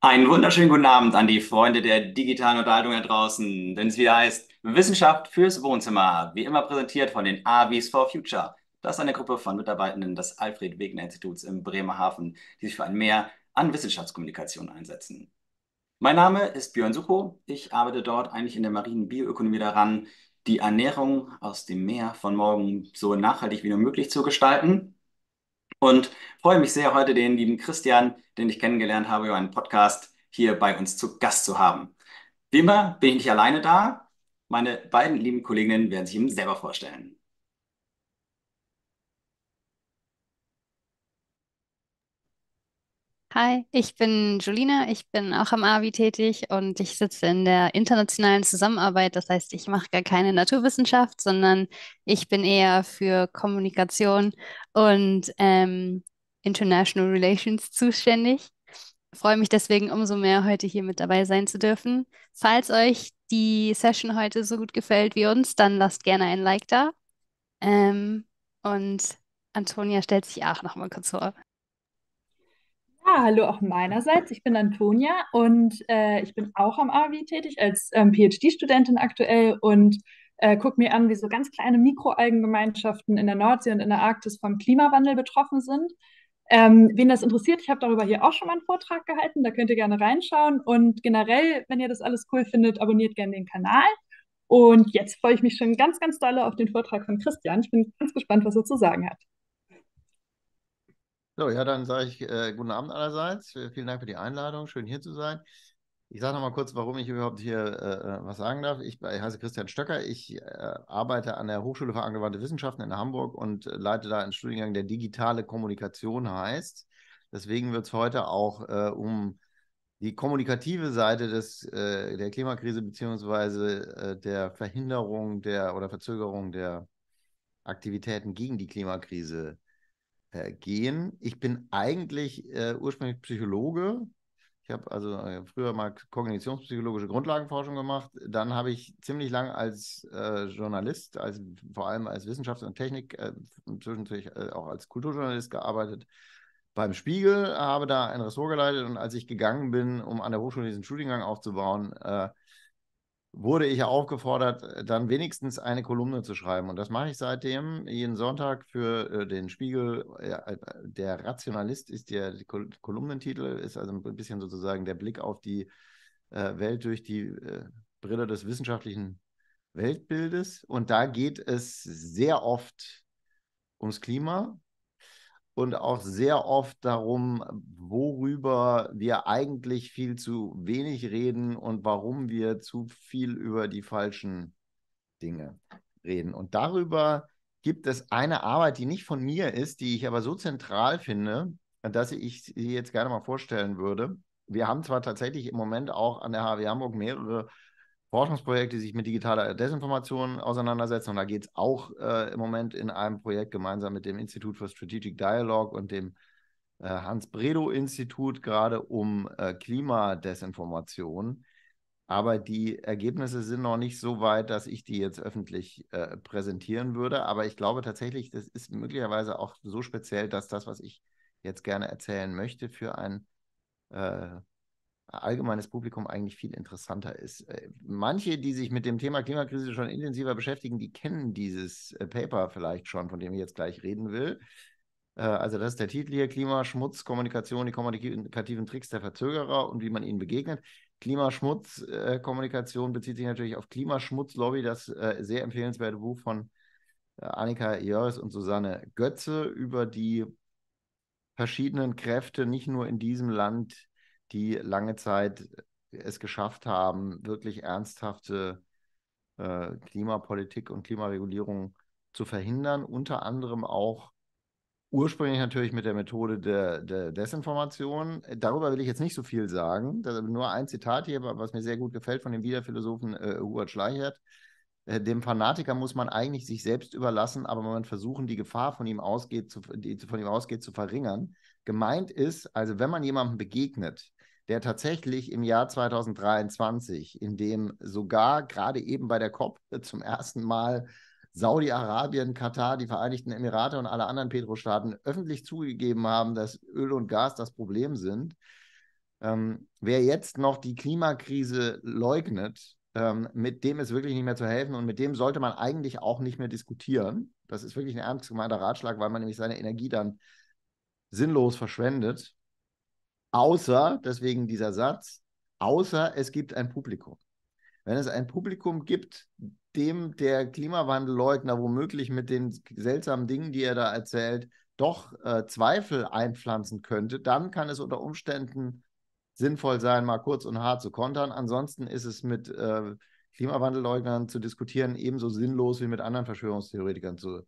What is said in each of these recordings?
Einen wunderschönen guten Abend an die Freunde der digitalen Unterhaltung da draußen, denn es wieder heißt Wissenschaft fürs Wohnzimmer, wie immer präsentiert von den AVs for Future. Das ist eine Gruppe von Mitarbeitenden des Alfred Wegener Instituts in Bremerhaven, die sich für ein Mehr an Wissenschaftskommunikation einsetzen. Mein Name ist Björn Suchow. Ich arbeite dort eigentlich in der marinen Bioökonomie daran, die Ernährung aus dem Meer von morgen so nachhaltig wie nur möglich zu gestalten und freue mich sehr, heute den lieben Christian, den ich kennengelernt habe über einen Podcast, hier bei uns zu Gast zu haben. Wie immer bin ich nicht alleine da. Meine beiden lieben Kolleginnen werden sich ihm selber vorstellen. Hi, ich bin Julina, ich bin auch am AVI tätig und ich sitze in der internationalen Zusammenarbeit. Das heißt, ich mache gar keine Naturwissenschaft, sondern ich bin eher für Kommunikation und ähm, International Relations zuständig. Ich Freue mich deswegen umso mehr, heute hier mit dabei sein zu dürfen. Falls euch die Session heute so gut gefällt wie uns, dann lasst gerne ein Like da. Ähm, und Antonia stellt sich auch nochmal kurz vor. Ja, hallo auch meinerseits. Ich bin Antonia und äh, ich bin auch am AWI tätig als ähm, PhD-Studentin aktuell und äh, gucke mir an, wie so ganz kleine Mikroalgengemeinschaften in der Nordsee und in der Arktis vom Klimawandel betroffen sind. Ähm, wen das interessiert, ich habe darüber hier auch schon mal einen Vortrag gehalten, da könnt ihr gerne reinschauen. Und generell, wenn ihr das alles cool findet, abonniert gerne den Kanal. Und jetzt freue ich mich schon ganz, ganz doll auf den Vortrag von Christian. Ich bin ganz gespannt, was er zu sagen hat. So, ja, dann sage ich äh, guten Abend allerseits. Äh, vielen Dank für die Einladung. Schön hier zu sein. Ich sage nochmal kurz, warum ich überhaupt hier äh, äh, was sagen darf. Ich, ich, heiße Christian Stöcker. Ich äh, arbeite an der Hochschule für angewandte Wissenschaften in Hamburg und äh, leite da einen Studiengang, der digitale Kommunikation heißt. Deswegen wird es heute auch um die kommunikative Seite des, der Klimakrise beziehungsweise der Verhinderung der oder Verzögerung der Aktivitäten gegen die Klimakrise gehen. Äh, gehen. Ich bin eigentlich äh, ursprünglich Psychologe. Ich habe also äh, früher mal kognitionspsychologische Grundlagenforschung gemacht. Dann habe ich ziemlich lang als äh, Journalist, als, vor allem als Wissenschafts- und Technik, äh, zwischendurch äh, auch als Kulturjournalist gearbeitet. Beim Spiegel habe da ein Ressort geleitet und als ich gegangen bin, um an der Hochschule diesen Studiengang aufzubauen, wurde ich aufgefordert, äh, dann wenigstens eine Kolumne zu schreiben. Und das mache ich seitdem jeden Sonntag für äh, den Spiegel. Äh, der Rationalist ist der Kolumnentitel, ist also ein bisschen sozusagen der Blick auf die Welt durch die Brille des wissenschaftlichen Weltbildes. Und da geht es sehr oft ums Klima, und auch sehr oft darum, worüber wir eigentlich viel zu wenig reden und warum wir zu viel über die falschen Dinge reden. Und darüber gibt es eine Arbeit, die nicht von mir ist, die ich aber so zentral finde, dass ich sie jetzt gerne mal vorstellen würde. Wir haben zwar tatsächlich im Moment auch an der HW Hamburg mehrere Forschungsprojekt, die sich mit digitaler Desinformation auseinandersetzen. Und da geht es auch äh, im Moment in einem Projekt gemeinsam mit dem Institut für Strategic Dialogue und dem äh, Hans-Bredow-Institut gerade um äh, Klimadesinformation. Aber die Ergebnisse sind noch nicht so weit, dass ich die jetzt öffentlich äh, präsentieren würde. Aber ich glaube tatsächlich, das ist möglicherweise auch so speziell, dass das, was ich jetzt gerne erzählen möchte, für ein äh, allgemeines Publikum eigentlich viel interessanter ist. Äh, manche, die sich mit dem Thema Klimakrise schon intensiver beschäftigen, die kennen dieses äh, Paper vielleicht schon, von dem ich jetzt gleich reden will. Äh, also das ist der Titel hier, Klimaschmutz, Kommunikation, die kommunikativen Tricks der Verzögerer und wie man ihnen begegnet. Klimaschmutzkommunikation bezieht sich natürlich auf Klimaschmutzlobby, das sehr empfehlenswerte Buch von Annika Jörs und Susanne Götze über die verschiedenen Kräfte, nicht nur in diesem Land, die lange Zeit es geschafft haben, wirklich ernsthafte äh, Klimapolitik und Klimaregulierung zu verhindern, unter anderem auch ursprünglich natürlich mit der Methode der, der Desinformation. Darüber will ich jetzt nicht so viel sagen, nur ein Zitat hier, was mir sehr gut gefällt von dem Wiederphilosophen äh, Hubert Schleichert. Äh, dem Fanatiker muss man eigentlich sich selbst überlassen, aber man versuchen, die Gefahr von ihm ausgeht, zu, die von ihm ausgeht, zu verringern. Gemeint ist, also wenn man jemandem begegnet, der tatsächlich im Jahr 2023, in dem sogar gerade eben bei der COP zum ersten Mal Saudi-Arabien, Katar, die Vereinigten Emirate und alle anderen Petrostaaten öffentlich zugegeben haben, dass Öl und Gas das Problem sind. Ähm, wer jetzt noch die Klimakrise leugnet, ähm, mit dem ist wirklich nicht mehr zu helfen und mit dem sollte man eigentlich auch nicht mehr diskutieren. Das ist wirklich ein ernst gemeinter Ratschlag, weil man nämlich seine Energie dann sinnlos verschwendet. Außer, deswegen dieser Satz, außer es gibt ein Publikum. Wenn es ein Publikum gibt, dem der Klimawandelleugner womöglich mit den seltsamen Dingen, die er da erzählt, doch äh, Zweifel einpflanzen könnte, dann kann es unter Umständen sinnvoll sein, mal kurz und hart zu kontern. Ansonsten ist es mit äh, Klimawandelleugnern zu diskutieren ebenso sinnlos wie mit anderen Verschwörungstheoretikern zu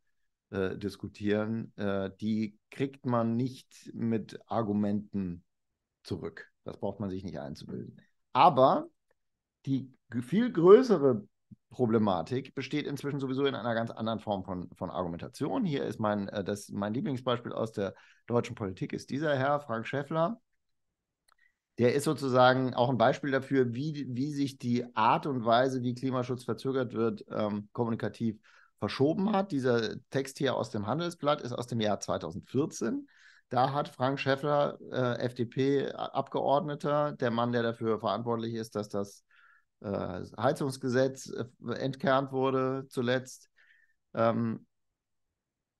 äh, diskutieren. Äh, die kriegt man nicht mit Argumenten zurück. Das braucht man sich nicht einzubilden. Aber die viel größere Problematik besteht inzwischen sowieso in einer ganz anderen Form von, von Argumentation. Hier ist mein, äh, das, mein Lieblingsbeispiel aus der deutschen Politik, ist dieser Herr, Frank Schäffler. Der ist sozusagen auch ein Beispiel dafür, wie, wie sich die Art und Weise, wie Klimaschutz verzögert wird, ähm, kommunikativ verschoben hat. Dieser Text hier aus dem Handelsblatt ist aus dem Jahr 2014. Da hat Frank Schäffler, äh, FDP-Abgeordneter, der Mann, der dafür verantwortlich ist, dass das äh, Heizungsgesetz äh, entkernt wurde zuletzt, ähm,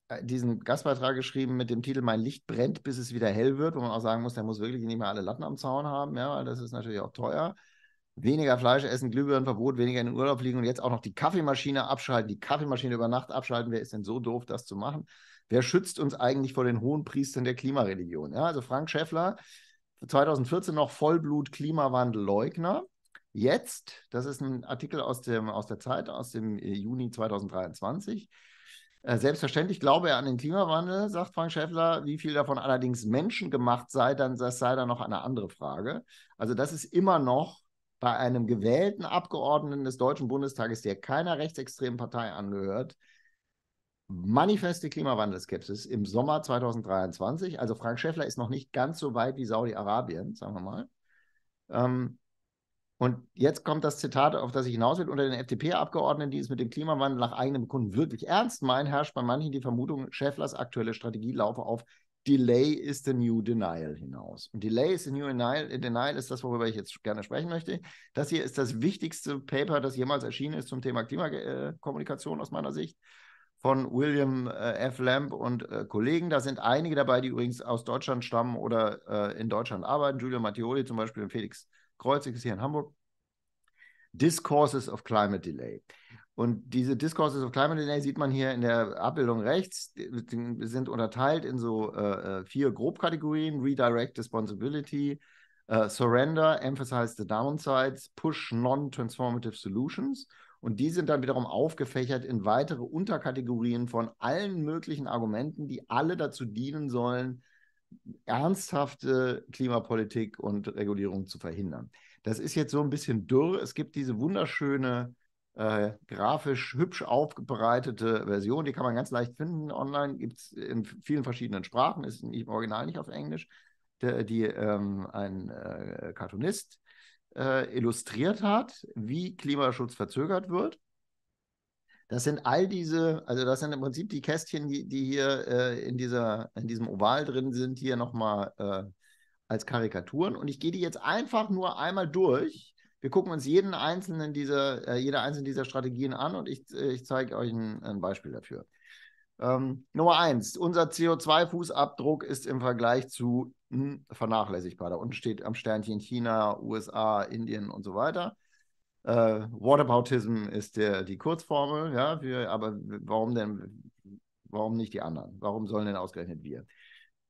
äh, diesen Gastbeitrag geschrieben mit dem Titel Mein Licht brennt, bis es wieder hell wird, wo man auch sagen muss, der muss wirklich nicht mehr alle Latten am Zaun haben, ja, weil das ist natürlich auch teuer. Weniger Fleisch essen, Glühbirnenverbot, weniger in den Urlaub fliegen und jetzt auch noch die Kaffeemaschine abschalten, die Kaffeemaschine über Nacht abschalten. Wer ist denn so doof, das zu machen? wer schützt uns eigentlich vor den hohen Priestern der Klimareligion? Ja, also Frank Schäffler, 2014 noch Vollblut Klimawandelleugner. Jetzt, das ist ein Artikel aus, dem, aus der Zeit, aus dem äh, Juni 2023. Äh, selbstverständlich glaube er an den Klimawandel, sagt Frank Schäffler. Wie viel davon allerdings menschengemacht sei, dann das sei dann noch eine andere Frage. Also das ist immer noch bei einem gewählten Abgeordneten des Deutschen Bundestages, der keiner rechtsextremen Partei angehört, manifeste Klimawandelskepsis im Sommer 2023. Also Frank Schäffler ist noch nicht ganz so weit wie Saudi-Arabien, sagen wir mal. Ähm, und jetzt kommt das Zitat, auf das ich hinaus will. Unter den FDP-Abgeordneten, die es mit dem Klimawandel nach eigenem Bekunden wirklich ernst meinen, herrscht bei manchen die Vermutung, Schäfflers aktuelle Strategie laufe auf Delay is the new denial hinaus. Und Delay is the new denial, denial ist das, worüber ich jetzt gerne sprechen möchte. Das hier ist das wichtigste Paper, das jemals erschienen ist zum Thema Klimakommunikation aus meiner Sicht von William äh, F. Lamb und äh, Kollegen. Da sind einige dabei, die übrigens aus Deutschland stammen oder äh, in Deutschland arbeiten. Giulio Mattioli zum Beispiel und Felix Kreuzig ist hier in Hamburg. Discourses of Climate Delay. Und diese Discourses of Climate Delay sieht man hier in der Abbildung rechts. Die sind unterteilt in so äh, äh vier Grobkategorien: Redirect Responsibility, äh, Surrender, Emphasize the Downsides, Push Non-Transformative Solutions und die sind dann wiederum aufgefächert in weitere Unterkategorien von allen möglichen Argumenten, die alle dazu dienen sollen, ernsthafte Klimapolitik und Regulierung zu verhindern. Das ist jetzt so ein bisschen dürr. Es gibt diese wunderschöne, äh, grafisch hübsch aufbereitete Version, die kann man ganz leicht finden online, gibt es in vielen verschiedenen Sprachen, ist im Original nicht auf Englisch, der, die ähm, ein äh, Cartoonist äh, illustriert hat, wie Klimaschutz verzögert wird. Das sind all diese, also das sind im Prinzip die Kästchen, die, die hier äh, in, dieser, in diesem Oval drin sind, hier nochmal äh, als Karikaturen. Und ich gehe die jetzt einfach nur einmal durch. Wir gucken uns jeden einzelnen dieser, äh, jede einzelne dieser Strategien an und ich, äh, ich zeige euch ein, ein Beispiel dafür. Ähm, Nummer eins, unser CO2-Fußabdruck ist im Vergleich zu mh, vernachlässigbar. Da unten steht am Sternchen China, USA, Indien und so weiter. Äh, Whataboutism ist der, die Kurzformel, ja, wir, aber warum denn, warum nicht die anderen? Warum sollen denn ausgerechnet wir?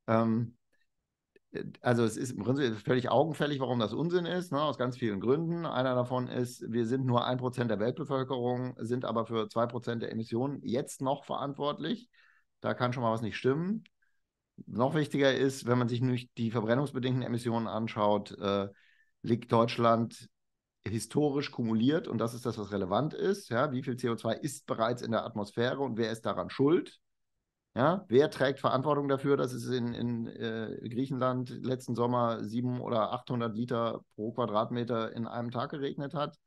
Ähm, also es ist im Prinzip völlig augenfällig, warum das Unsinn ist, ne, aus ganz vielen Gründen. Einer davon ist, wir sind nur ein Prozent der Weltbevölkerung, sind aber für zwei Prozent der Emissionen jetzt noch verantwortlich. Da kann schon mal was nicht stimmen. Noch wichtiger ist, wenn man sich nicht die verbrennungsbedingten Emissionen anschaut, äh, liegt Deutschland historisch kumuliert und das ist das, was relevant ist. Ja, wie viel CO2 ist bereits in der Atmosphäre und wer ist daran schuld? Ja, wer trägt Verantwortung dafür, dass es in, in äh, Griechenland letzten Sommer 700 oder 800 Liter pro Quadratmeter in einem Tag geregnet hat?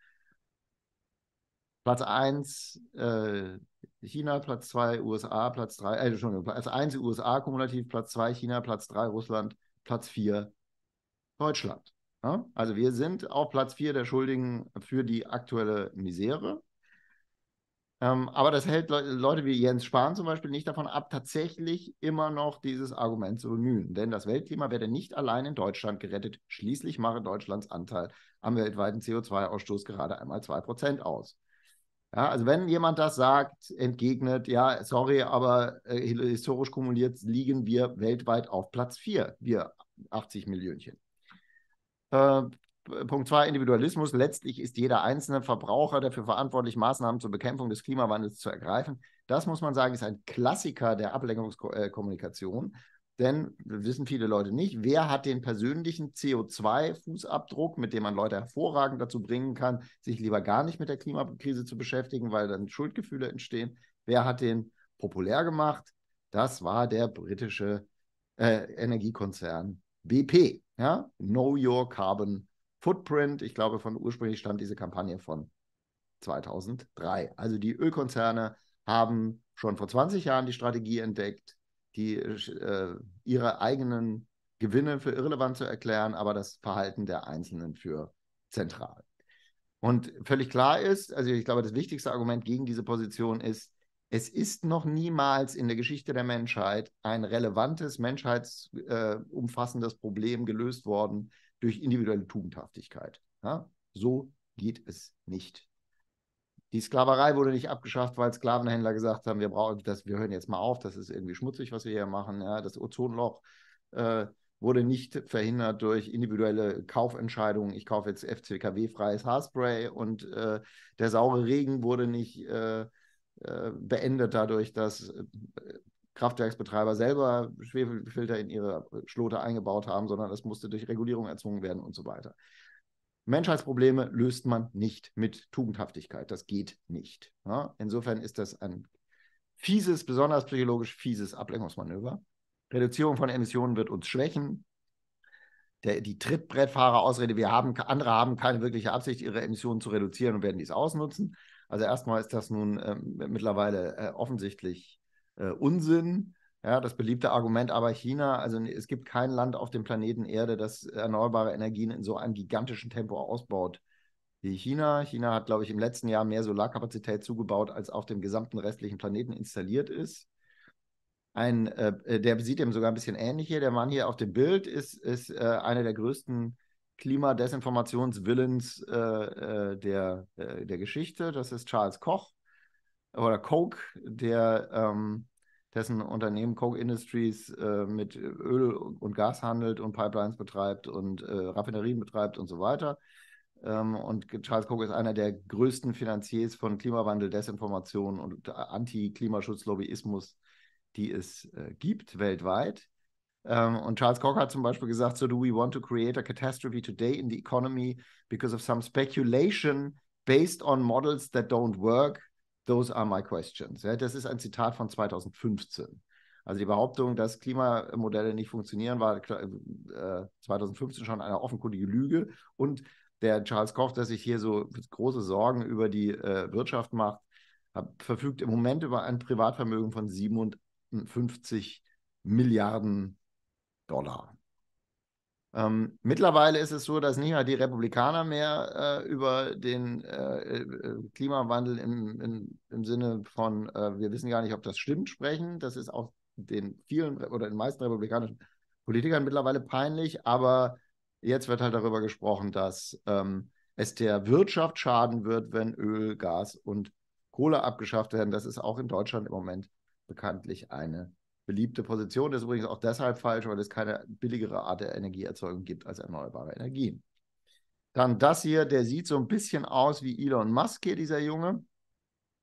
Platz 1 äh, China, Platz 2 USA, Platz 3, äh, Entschuldigung, Platz 1 USA kumulativ, Platz 2 China, Platz 3 Russland, Platz 4 Deutschland. Ja? Also wir sind auf Platz 4 der Schuldigen für die aktuelle Misere. Ähm, aber das hält Le Leute wie Jens Spahn zum Beispiel nicht davon ab, tatsächlich immer noch dieses Argument zu bemühen. Denn das Weltklima werde nicht allein in Deutschland gerettet. Schließlich mache Deutschlands Anteil am weltweiten CO2-Ausstoß gerade einmal 2% aus. Ja, also wenn jemand das sagt, entgegnet, ja, sorry, aber äh, historisch kumuliert liegen wir weltweit auf Platz 4, wir 80 Millionen. Äh, Punkt zwei, Individualismus. Letztlich ist jeder einzelne Verbraucher dafür verantwortlich, Maßnahmen zur Bekämpfung des Klimawandels zu ergreifen. Das muss man sagen, ist ein Klassiker der Ablenkungskommunikation. Denn wissen viele Leute nicht, wer hat den persönlichen CO2-Fußabdruck, mit dem man Leute hervorragend dazu bringen kann, sich lieber gar nicht mit der Klimakrise zu beschäftigen, weil dann Schuldgefühle entstehen. Wer hat den populär gemacht? Das war der britische äh, Energiekonzern BP. Ja? Know Your Carbon Footprint. Ich glaube, von ursprünglich stand diese Kampagne von 2003. Also die Ölkonzerne haben schon vor 20 Jahren die Strategie entdeckt, die, äh, ihre eigenen Gewinne für irrelevant zu erklären, aber das Verhalten der Einzelnen für zentral. Und völlig klar ist, also ich glaube, das wichtigste Argument gegen diese Position ist, es ist noch niemals in der Geschichte der Menschheit ein relevantes, menschheitsumfassendes äh, Problem gelöst worden, durch individuelle Tugendhaftigkeit. Ja? So geht es nicht. Die Sklaverei wurde nicht abgeschafft, weil Sklavenhändler gesagt haben, wir brauchen das, wir hören jetzt mal auf, das ist irgendwie schmutzig, was wir hier machen. Ja? Das Ozonloch äh, wurde nicht verhindert durch individuelle Kaufentscheidungen. Ich kaufe jetzt FCKW-freies Haarspray und äh, der saure Regen wurde nicht äh, äh beendet dadurch, dass äh, Kraftwerksbetreiber selber Schwefelfilter in ihre Schlote eingebaut haben, sondern das musste durch Regulierung erzwungen werden und so weiter. Menschheitsprobleme löst man nicht mit Tugendhaftigkeit. Das geht nicht. Ja? Ne? Insofern ist das ein fieses, besonders psychologisch fieses Ablenkungsmanöver. Reduzierung von Emissionen wird uns schwächen. Der, die Trittbrettfahrer-Ausrede, wir haben, andere haben keine wirkliche Absicht, ihre Emissionen zu reduzieren und werden dies ausnutzen. Also erstmal ist das nun äh, mittlerweile äh, offensichtlich äh, Unsinn. Ja, das beliebte Argument, aber China, also es gibt kein Land auf dem Planeten Erde, das erneuerbare Energien in so einem gigantischen Tempo ausbaut wie China. China hat, glaube ich, im letzten Jahr mehr Solarkapazität zugebaut, als auf dem gesamten restlichen Planeten installiert ist. Ein, äh, äh der sieht eben sogar ein bisschen ähnlich hier. Der Mann hier auf dem Bild ist, ist äh, einer der größten Klimadesinformationswillens äh, äh, der, äh, der Geschichte. Das ist Charles Koch oder Coke, der ähm, dessen Unternehmen Coke Industries äh, mit Öl und Gas handelt und Pipelines betreibt und äh, Raffinerien betreibt und so weiter. Ähm, und Charles Koch ist einer der größten Finanziers von Klimawandel, Desinformation und anti klimaschutz lobbyismus die es äh, gibt weltweit. Ähm, und Charles Koch hat zum Beispiel gesagt: So, do we want to create a catastrophe today in the economy because of some speculation based on models that don't work? Those are my questions. Ja, das ist ein Zitat von 2015. Also die Behauptung, dass Klimamodelle nicht funktionieren, war 2015 äh, schon eine offenkundige Lüge. Und der Charles Koch, der sich hier so große Sorgen über die äh, Wirtschaft macht, verfügt im Moment über ein Privatvermögen von 57 Milliarden Dollar. Ähm, mittlerweile ist es so, dass nicht mal die Republikaner mehr äh, über den äh, äh Klimawandel im, in, im, Sinne von, äh, wir wissen gar nicht, ob das stimmt, sprechen. Das ist auch den vielen oder den meisten republikanischen Politikern mittlerweile peinlich, aber jetzt wird halt darüber gesprochen, dass ähm, es der Wirtschaft schaden wird, wenn Öl, Gas und Kohle abgeschafft werden. Das ist auch in Deutschland im Moment bekanntlich eine beliebte Position ist übrigens auch deshalb falsch, weil es keine billigere Art der Energieerzeugung gibt als erneuerbare Energien. Dann das hier, der sieht so ein bisschen aus wie Elon Musk hier, dieser Junge.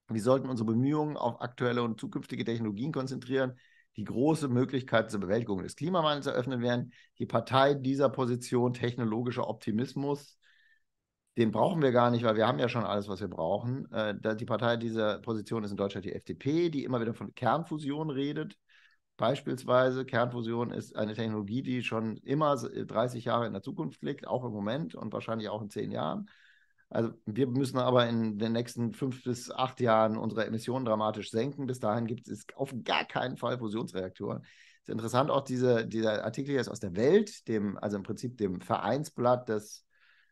Wir sollten unsere Bemühungen auf aktuelle und zukünftige Technologien konzentrieren, die große Möglichkeiten zur Bewältigung des Klimawandels eröffnen werden. Die Partei dieser Position technologischer Optimismus, den brauchen wir gar nicht, weil wir haben ja schon alles, was wir brauchen. Äh, die Partei dieser Position ist in Deutschland die FDP, die immer wieder von Kernfusion redet. Beispielsweise Kernfusion ist eine Technologie, die schon immer 30 äh, Jahre in der Zukunft liegt, auch im Moment und wahrscheinlich auch in 10 Jahren. Also wir müssen aber in den nächsten fünf bis acht Jahren unsere Emissionen dramatisch senken. Bis dahin gibt es auf gar keinen Fall Fusionsreaktoren. Es ist interessant auch, diese, dieser Artikel hier ist aus der Welt, dem, also im Prinzip dem Vereinsblatt des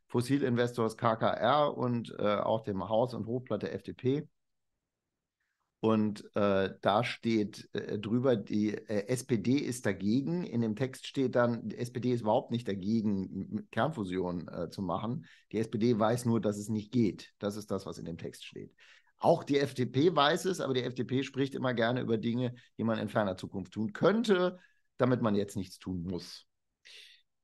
Fossilinvestors KKR und äh, auch dem Haus- und Hochblatt der FDP. Und äh, da steht äh, drüber, die äh, SPD ist dagegen. In dem Text steht dann, die SPD ist überhaupt nicht dagegen, Kernfusion äh, zu machen. Die SPD weiß nur, dass es nicht geht. Das ist das, was in dem Text steht. Auch die FDP weiß es, aber die FDP spricht immer gerne über Dinge, die man in ferner Zukunft tun könnte, damit man jetzt nichts tun muss.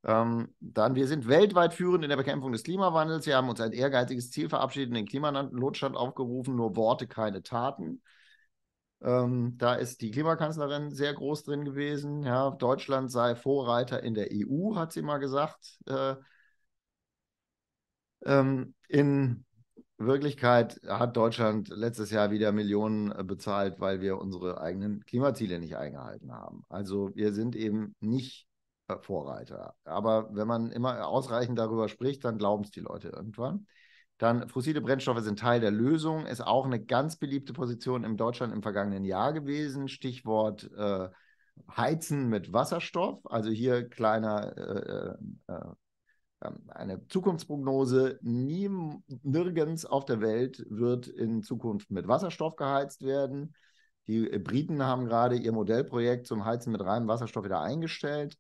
Ähm, dann, wir sind weltweit führend in der Bekämpfung des Klimawandels. Wir haben uns ein ehrgeiziges Ziel verabschiedet und den Klimanotstand aufgerufen. Nur Worte, keine Taten. Ähm, da ist die Klimakanzlerin sehr groß drin gewesen. Ja, Deutschland sei Vorreiter in der EU, hat sie mal gesagt. Äh, ähm, in Wirklichkeit hat Deutschland letztes Jahr wieder Millionen äh, bezahlt, weil wir unsere eigenen Klimaziele nicht eingehalten haben. Also wir sind eben nicht äh, Vorreiter. Aber wenn man immer ausreichend darüber spricht, dann glauben es die Leute irgendwann. Dann fossile Brennstoffe sind Teil der Lösung, ist auch eine ganz beliebte Position in Deutschland im vergangenen Jahr gewesen. Stichwort äh, Heizen mit Wasserstoff. Also hier kleiner äh, äh, äh ähm, eine Zukunftsprognose. Nie, nirgends auf der Welt wird in Zukunft mit Wasserstoff geheizt werden. Die Briten haben gerade ihr Modellprojekt zum Heizen mit reinem Wasserstoff wieder eingestellt.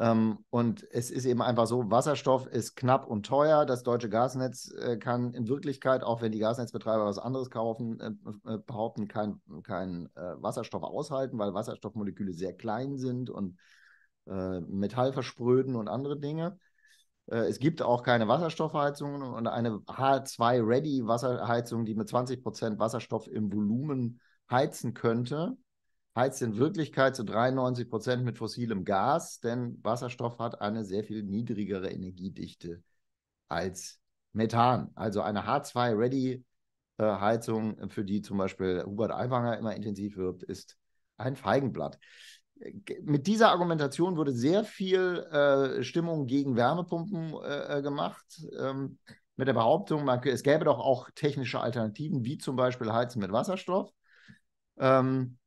Ähm, und es ist eben einfach so, Wasserstoff ist knapp und teuer. Das deutsche Gasnetz äh, kann in Wirklichkeit, auch wenn die Gasnetzbetreiber was anderes kaufen, äh, äh, behaupten, kein, kein Wasserstoff aushalten, weil Wasserstoffmoleküle sehr klein sind und Metall verspröden und andere Dinge. Es gibt auch keine Wasserstoffheizungen und eine H2-Ready-Wasserheizung, die mit 20% Wasserstoff im Volumen heizen könnte, heizt in Wirklichkeit zu 93 Prozent mit fossilem Gas, denn Wasserstoff hat eine sehr viel niedrigere Energiedichte als Methan. Also eine H2-Ready-Heizung, äh, für die zum Beispiel Hubert Aiwanger immer intensiv wirbt, ist ein Feigenblatt. Mit dieser Argumentation wurde sehr viel äh, Stimmung gegen Wärmepumpen äh, gemacht. Ähm, mit der Behauptung, man, es gäbe doch auch technische Alternativen, wie zum Beispiel Heizen mit Wasserstoff. Ähm,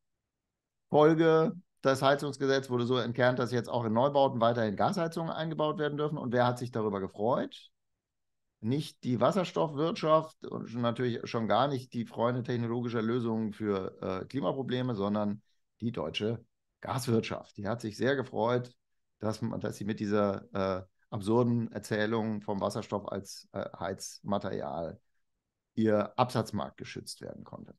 Folge das Heizungsgesetz wurde so entkernt, dass jetzt auch in Neubauten weiterhin Gasheizungen eingebaut werden dürfen. Und wer hat sich darüber gefreut? Nicht die Wasserstoffwirtschaft und natürlich schon gar nicht die Freunde technologischer Lösungen für äh, Klimaprobleme, sondern die deutsche Gaswirtschaft. Die hat sich sehr gefreut, dass, dass sie mit dieser äh, absurden Erzählung vom Wasserstoff als äh, Heizmaterial ihr Absatzmarkt geschützt werden konnte.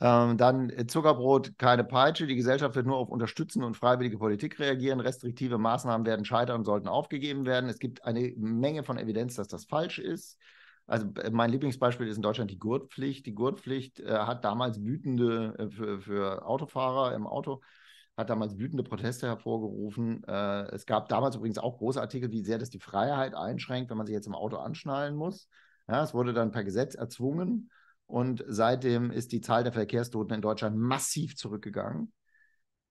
Ähm, dann äh, Zuckerbrot, keine Peitsche. Die Gesellschaft wird nur auf unterstützende und freiwillige Politik reagieren. Restriktive Maßnahmen werden scheitern und sollten aufgegeben werden. Es gibt eine Menge von Evidenz, dass das falsch ist. Also äh, mein Lieblingsbeispiel ist in Deutschland die Gurtpflicht. Die Gurtpflicht äh, hat damals wütende äh, für, für, Autofahrer im Auto hat damals wütende Proteste hervorgerufen. Äh, es gab damals übrigens auch große Artikel, wie sehr das die Freiheit einschränkt, wenn man sich jetzt im Auto anschnallen muss. Ja, es wurde dann per Gesetz erzwungen. Und seitdem ist die Zahl der Verkehrstoten in Deutschland massiv zurückgegangen.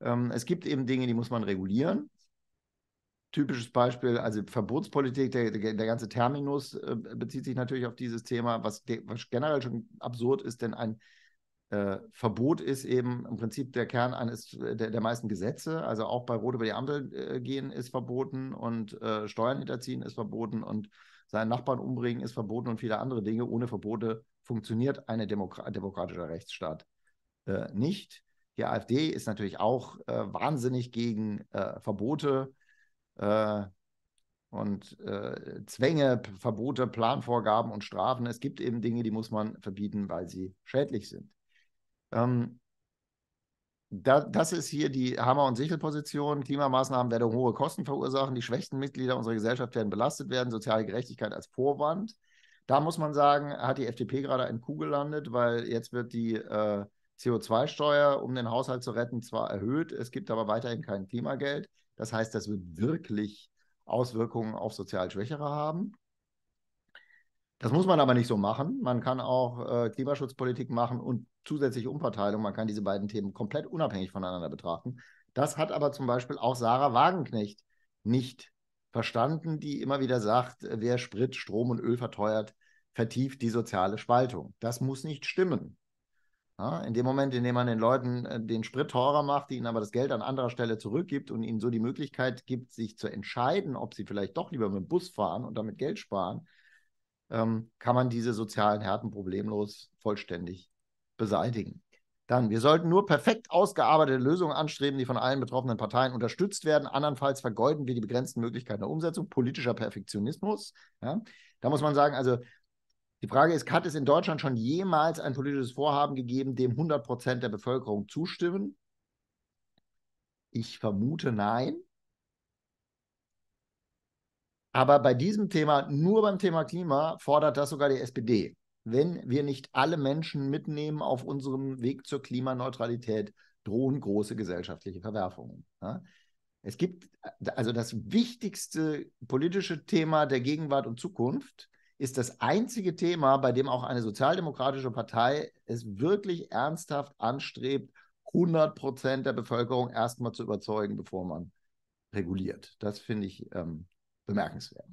Ähm, es gibt eben Dinge, die muss man regulieren. Typisches Beispiel, also Verbotspolitik, der, der ganze Terminus äh, bezieht sich natürlich auf dieses Thema, was, was generell schon absurd ist, denn ein äh, Verbot ist eben im Prinzip der Kern eines äh, der, der meisten Gesetze. Also auch bei Rot über die Ampel äh, gehen ist verboten und äh, Steuern hinterziehen ist verboten und seinen Nachbarn umbringen ist verboten und viele andere Dinge. Ohne Verbote funktioniert ein Demokrat demokratischer Rechtsstaat äh, nicht. Die AfD ist natürlich auch äh, wahnsinnig gegen äh, Verbote äh, und äh, Zwänge, Verbote, Planvorgaben und Strafen. Es gibt eben Dinge, die muss man verbieten, weil sie schädlich sind. Ähm, da, das ist hier die Hammer- und Sichelposition. Klimamaßnahmen werden hohe Kosten verursachen. Die schwächsten Mitglieder unserer Gesellschaft werden belastet werden. Soziale Gerechtigkeit als Vorwand. Da muss man sagen, hat die FDP gerade in Kuh gelandet, weil jetzt wird die äh, CO2-Steuer, um den Haushalt zu retten, zwar erhöht, es gibt aber weiterhin kein Klimageld. Das heißt, das wird wirklich Auswirkungen auf sozial Schwächere haben. Das muss man aber nicht so machen. Man kann auch äh, Klimaschutzpolitik machen und zusätzliche Umverteilung. Man kann diese beiden Themen komplett unabhängig voneinander betrachten. Das hat aber zum Beispiel auch Sarah Wagenknecht nicht verstanden, die immer wieder sagt, wer Sprit, Strom und Öl verteuert, vertieft die soziale Spaltung. Das muss nicht stimmen. Ja, in dem Moment, in dem man den Leuten äh, den Sprit teurer macht, ihnen aber das Geld an anderer Stelle zurückgibt und ihnen so die Möglichkeit gibt, sich zu entscheiden, ob sie vielleicht doch lieber mit dem Bus fahren und damit Geld sparen, ähm, kann man diese sozialen Härten problemlos vollständig beseitigen. Dann, wir sollten nur perfekt ausgearbeitete Lösungen anstreben, die von allen betroffenen Parteien unterstützt werden. Andernfalls vergeuden wir die begrenzten Möglichkeiten der Umsetzung. Politischer Perfektionismus. Ja. Da muss man sagen, also die Frage ist, hat es in Deutschland schon jemals ein politisches Vorhaben gegeben, dem 100 Prozent der Bevölkerung zustimmen? Ich vermute nein. Aber bei diesem Thema, nur beim Thema Klima, fordert das sogar die SPD. Wenn wir nicht alle Menschen mitnehmen auf unserem Weg zur Klimaneutralität, drohen große gesellschaftliche Verwerfungen. Ja? Es gibt also das wichtigste politische Thema der Gegenwart und Zukunft ist das einzige Thema, bei dem auch eine sozialdemokratische Partei es wirklich ernsthaft anstrebt, 100 Prozent der Bevölkerung erstmal zu überzeugen, bevor man reguliert. Das finde ich ähm, bemerkenswert.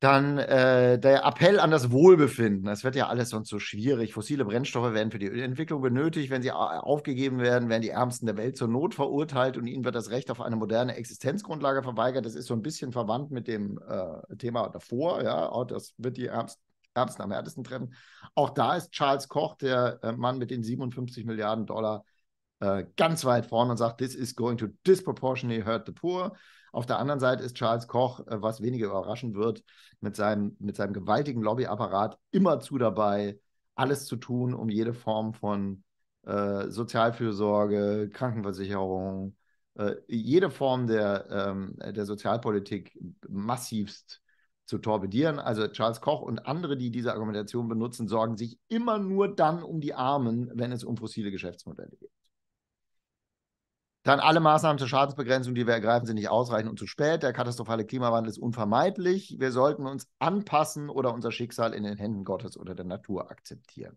Dann äh, der Appell an das Wohlbefinden. Das wird ja alles sonst so schwierig. Fossile Brennstoffe werden für die Entwicklung benötigt. Wenn sie äh, aufgegeben werden, werden die Ärmsten der Welt zur Not verurteilt und ihnen wird das Recht auf eine moderne Existenzgrundlage verweigert. Das ist so ein bisschen verwandt mit dem äh, Thema davor. Ja, oh, das wird die Ärmsten, Ärmsten, am härtesten treffen. Auch da ist Charles Koch, der äh, Mann mit den 57 Milliarden Dollar, äh, ganz weit vorne und sagt: This is going to disproportionately hurt the poor. Auf der anderen Seite ist Charles Koch, äh, was weniger überraschend wird, mit seinem, mit seinem gewaltigen Lobbyapparat immerzu dabei, alles zu tun, um jede Form von äh, Sozialfürsorge, Krankenversicherung, äh, jede Form der, ähm, der Sozialpolitik massivst zu torpedieren. Also Charles Koch und andere, die diese Argumentation benutzen, sorgen sich immer nur dann um die Armen, wenn es um fossile Geschäftsmodelle geht. Dann alle Maßnahmen zur Schadensbegrenzung, die wir ergreifen, sind nicht ausreichend und zu spät. Der katastrophale Klimawandel ist unvermeidlich. Wir sollten uns anpassen oder unser Schicksal in den Händen Gottes oder der Natur akzeptieren.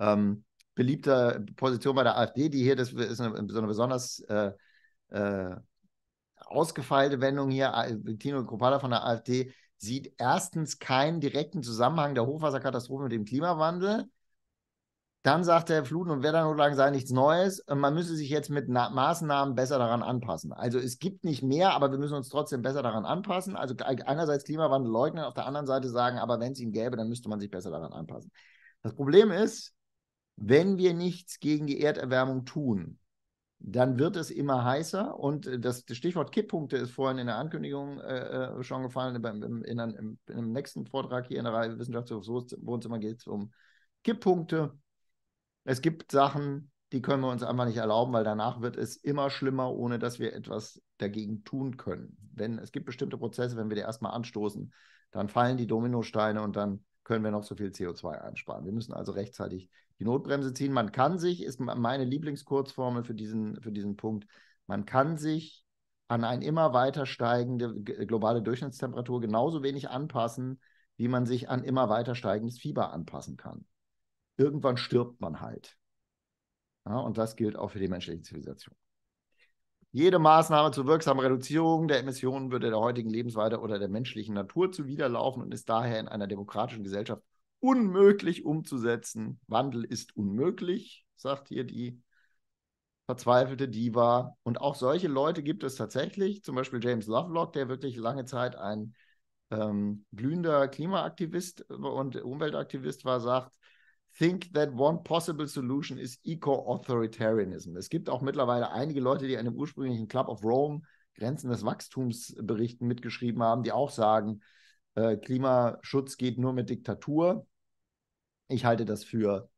Ähm, beliebte Position bei der AfD, die hier, das ist eine, eine besonders äh, äh, ausgefeilte Wendung hier, äh, Tino Kropala von der AfD, sieht erstens keinen direkten Zusammenhang der Hochwasserkatastrophe mit dem Klimawandel dann sagt der Fluten- und Wetternotlagen sei nichts Neues. Man müsse sich jetzt mit Na Maßnahmen besser daran anpassen. Also es gibt nicht mehr, aber wir müssen uns trotzdem besser daran anpassen. Also einerseits Klimawandel leugnen, auf der anderen Seite sagen, aber wenn es ihn gäbe, dann müsste man sich besser daran anpassen. Das Problem ist, wenn wir nichts gegen die Erderwärmung tun, dann wird es immer heißer. Und äh, das, das Stichwort Kipppunkte ist vorhin in der Ankündigung äh, äh schon gefallen. Im, in, in, in, einem nächsten Vortrag hier in der Reihe Wissenschaft auf Wohnzimmer geht es um Kipppunkte es gibt Sachen, die können wir uns einfach nicht erlauben, weil danach wird es immer schlimmer, ohne dass wir etwas dagegen tun können. Wenn es gibt bestimmte Prozesse, wenn wir die erstmal anstoßen, dann fallen die Dominosteine und dann können wir noch so viel CO2 einsparen. Wir müssen also rechtzeitig die Notbremse ziehen. Man kann sich, ist meine Lieblingskurzformel für diesen, für diesen Punkt, man kann sich an eine immer weiter steigende globale Durchschnittstemperatur genauso wenig anpassen, wie man sich an immer weiter steigendes Fieber anpassen kann irgendwann stirbt man halt. Ja, und das gilt auch für die menschliche Zivilisation. Jede Maßnahme zur wirksamen Reduzierung der Emissionen würde der heutigen Lebensweise oder der menschlichen Natur zuwiderlaufen und ist daher in einer demokratischen Gesellschaft unmöglich umzusetzen. Wandel ist unmöglich, sagt hier die verzweifelte Diva. Und auch solche Leute gibt es tatsächlich, zum Beispiel James Lovelock, der wirklich lange Zeit ein ähm, glühender Klimaaktivist und Umweltaktivist war, sagt, think that one possible solution is eco-authoritarianism. Es gibt auch mittlerweile einige Leute, die einem ursprünglichen Club of Rome Grenzen des Wachstums Berichten mitgeschrieben haben, die auch sagen, äh, Klimaschutz geht nur mit Diktatur. Ich halte das für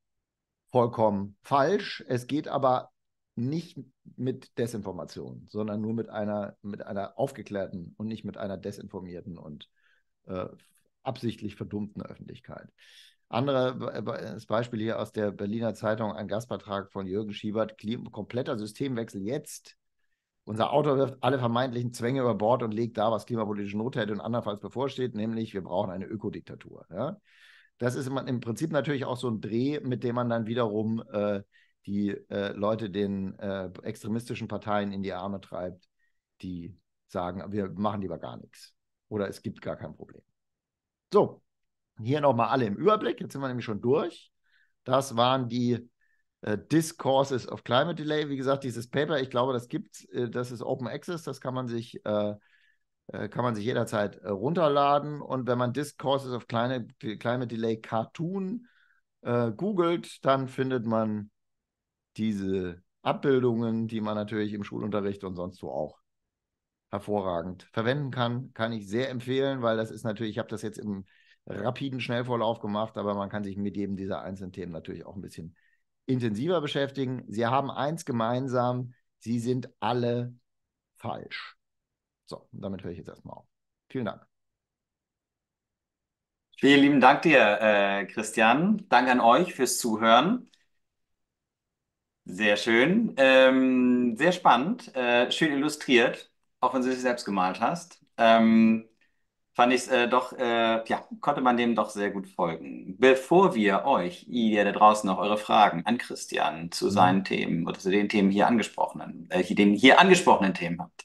vollkommen falsch. Es geht aber nicht mit Desinformation, sondern nur mit einer, mit einer aufgeklärten und nicht mit einer desinformierten und äh, absichtlich verdummten Öffentlichkeit. Anderes Beispiel hier aus der Berliner Zeitung, ein Gastbeitrag von Jürgen Schiebert, kompletter Systemwechsel jetzt. Unser Autor wirft alle vermeintlichen Zwänge über Bord und legt da, was klimapolitische Not hätte und andernfalls bevorsteht, nämlich wir brauchen eine Ökodiktatur. Ja? Das ist im Prinzip natürlich auch so ein Dreh, mit dem man dann wiederum äh, die äh, Leute den äh, extremistischen Parteien in die Arme treibt, die sagen, wir machen lieber gar nichts oder es gibt gar kein Problem. So, hier nochmal alle im Überblick. Jetzt sind wir nämlich schon durch. Das waren die äh, Discourses of Climate Delay. Wie gesagt, dieses Paper, ich glaube, das gibt äh, das ist Open Access, das kann man sich, äh, äh kann man sich jederzeit äh, runterladen. Und wenn man Discourses of Climate, Climate Delay Cartoon äh, googelt, dann findet man diese Abbildungen, die man natürlich im Schulunterricht und sonst wo auch hervorragend verwenden kann. Kann ich sehr empfehlen, weil das ist natürlich, ich habe das jetzt im rapiden Schnellvorlauf gemacht, aber man kann sich mit jedem dieser einzelnen Themen natürlich auch ein bisschen intensiver beschäftigen. Sie haben eins gemeinsam, sie sind alle falsch. So, damit höre ich jetzt erstmal auf. Vielen Dank. Vielen lieben Dank dir, äh, Christian. Dank an euch fürs Zuhören. Sehr schön. Ähm, sehr spannend. Äh, schön illustriert, auch wenn du es selbst gemalt hast. Ähm, fand ich es äh, doch, äh, ja, konnte man dem doch sehr gut folgen. Bevor wir euch, ihr da draußen, noch eure Fragen an Christian zu mhm. seinen Themen oder zu den Themen hier angesprochenen, welche äh, den hier angesprochenen Themen habt,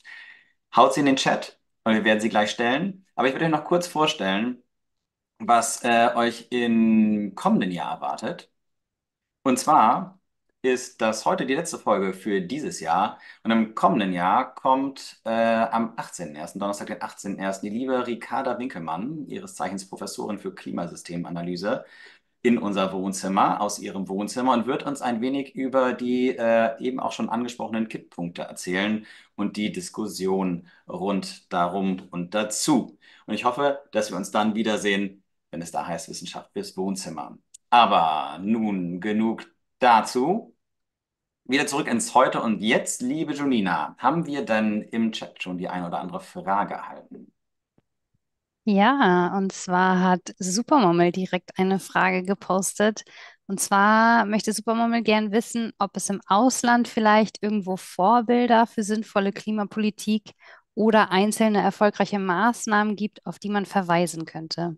haut sie in den Chat und wir werden sie gleich stellen. Aber ich würde euch noch kurz vorstellen, was äh, euch im kommenden Jahr erwartet. Und zwar ist das heute die letzte Folge für dieses Jahr. Und im kommenden Jahr kommt äh, am 18.01., Donnerstag, den 18.01., die liebe Ricarda Winkelmann, ihres Zeichens Professorin für Klimasystemanalyse, in unser Wohnzimmer, aus ihrem Wohnzimmer und wird uns ein wenig über die äh, eben auch schon angesprochenen Kipppunkte erzählen und die Diskussion rund darum und dazu. Und ich hoffe, dass wir uns dann wiedersehen, wenn es da heißt Wissenschaft fürs Wohnzimmer. Aber nun genug dazu. Wieder zurück ins Heute und Jetzt, liebe Julina. Haben wir denn im Chat schon die eine oder andere Frage erhalten? Ja, und zwar hat Supermommel direkt eine Frage gepostet. Und zwar möchte Supermommel gern wissen, ob es im Ausland vielleicht irgendwo Vorbilder für sinnvolle Klimapolitik oder einzelne erfolgreiche Maßnahmen gibt, auf die man verweisen könnte.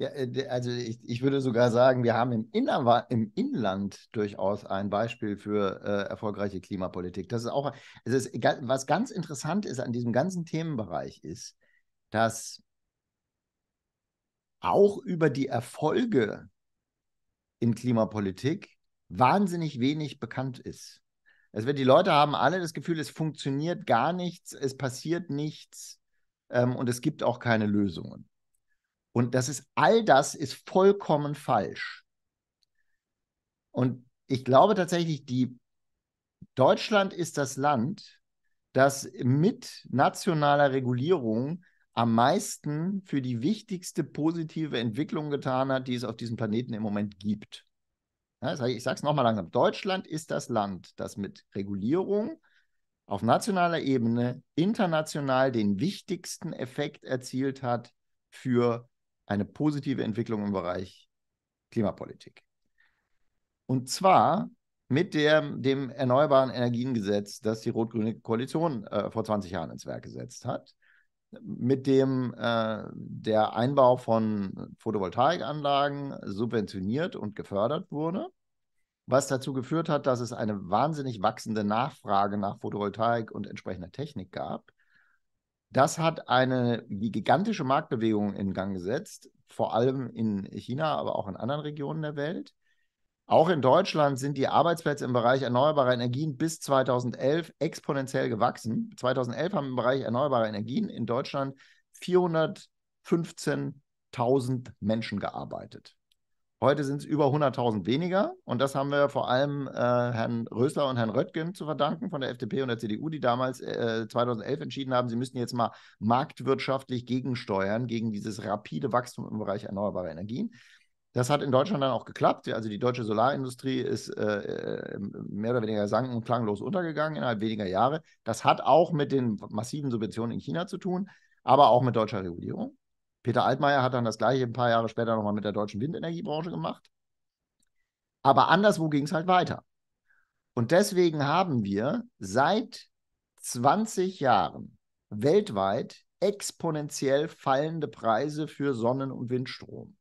Ja, äh, also ich, ich würde sogar sagen, wir haben im, Inner im Inland durchaus ein Beispiel für äh, erfolgreiche Klimapolitik. Das ist auch, es ist, was ganz interessant ist an diesem ganzen Themenbereich ist, dass auch über die Erfolge in Klimapolitik wahnsinnig wenig bekannt ist. Also wenn die Leute haben alle das Gefühl, es funktioniert gar nichts, es passiert nichts ähm, und es gibt auch keine Lösungen. Und das ist, all das ist vollkommen falsch. Und ich glaube tatsächlich, die, Deutschland ist das Land, das mit nationaler Regulierung am meisten für die wichtigste positive Entwicklung getan hat, die es auf diesem Planeten im Moment gibt. ich sage es nochmal langsam. Deutschland ist das Land, das mit Regulierung auf nationaler Ebene international den wichtigsten Effekt erzielt hat für eine positive Entwicklung im Bereich Klimapolitik. Und zwar mit der, dem Erneuerbaren Energiengesetz, das die rot-grüne Koalition äh, vor 20 Jahren ins Werk gesetzt hat, mit dem äh, der Einbau von Photovoltaikanlagen subventioniert und gefördert wurde, was dazu geführt hat, dass es eine wahnsinnig wachsende Nachfrage nach Photovoltaik und entsprechender Technik gab das hat eine die gigantische Marktbewegung in Gang gesetzt, vor allem in China, aber auch in anderen Regionen der Welt. Auch in Deutschland sind die Arbeitsplätze im Bereich erneuerbare Energien bis 2011 exponentiell gewachsen. 2011 haben im Bereich erneuerbare Energien in Deutschland 415.000 Menschen gearbeitet. Heute sind es über 100.000 weniger. Und das haben wir vor allem äh, Herrn Rösler und Herrn Röttgen zu verdanken von der FDP und der CDU, die damals äh, 2011 entschieden haben, sie müssten jetzt mal marktwirtschaftlich gegensteuern gegen dieses rapide Wachstum im Bereich erneuerbarer Energien. Das hat in Deutschland dann auch geklappt. Also die deutsche Solarindustrie ist äh, äh mehr oder weniger sang- und klanglos untergegangen innerhalb weniger Jahre. Das hat auch mit den massiven Subventionen in China zu tun, aber auch mit deutscher Regulierung. Peter Altmaier hat dann das gleiche ein paar Jahre später nochmal mit der deutschen Windenergiebranche gemacht. Aber anderswo ging es halt weiter. Und deswegen haben wir seit 20 Jahren weltweit exponentiell fallende Preise für Sonnen- und Windstrom.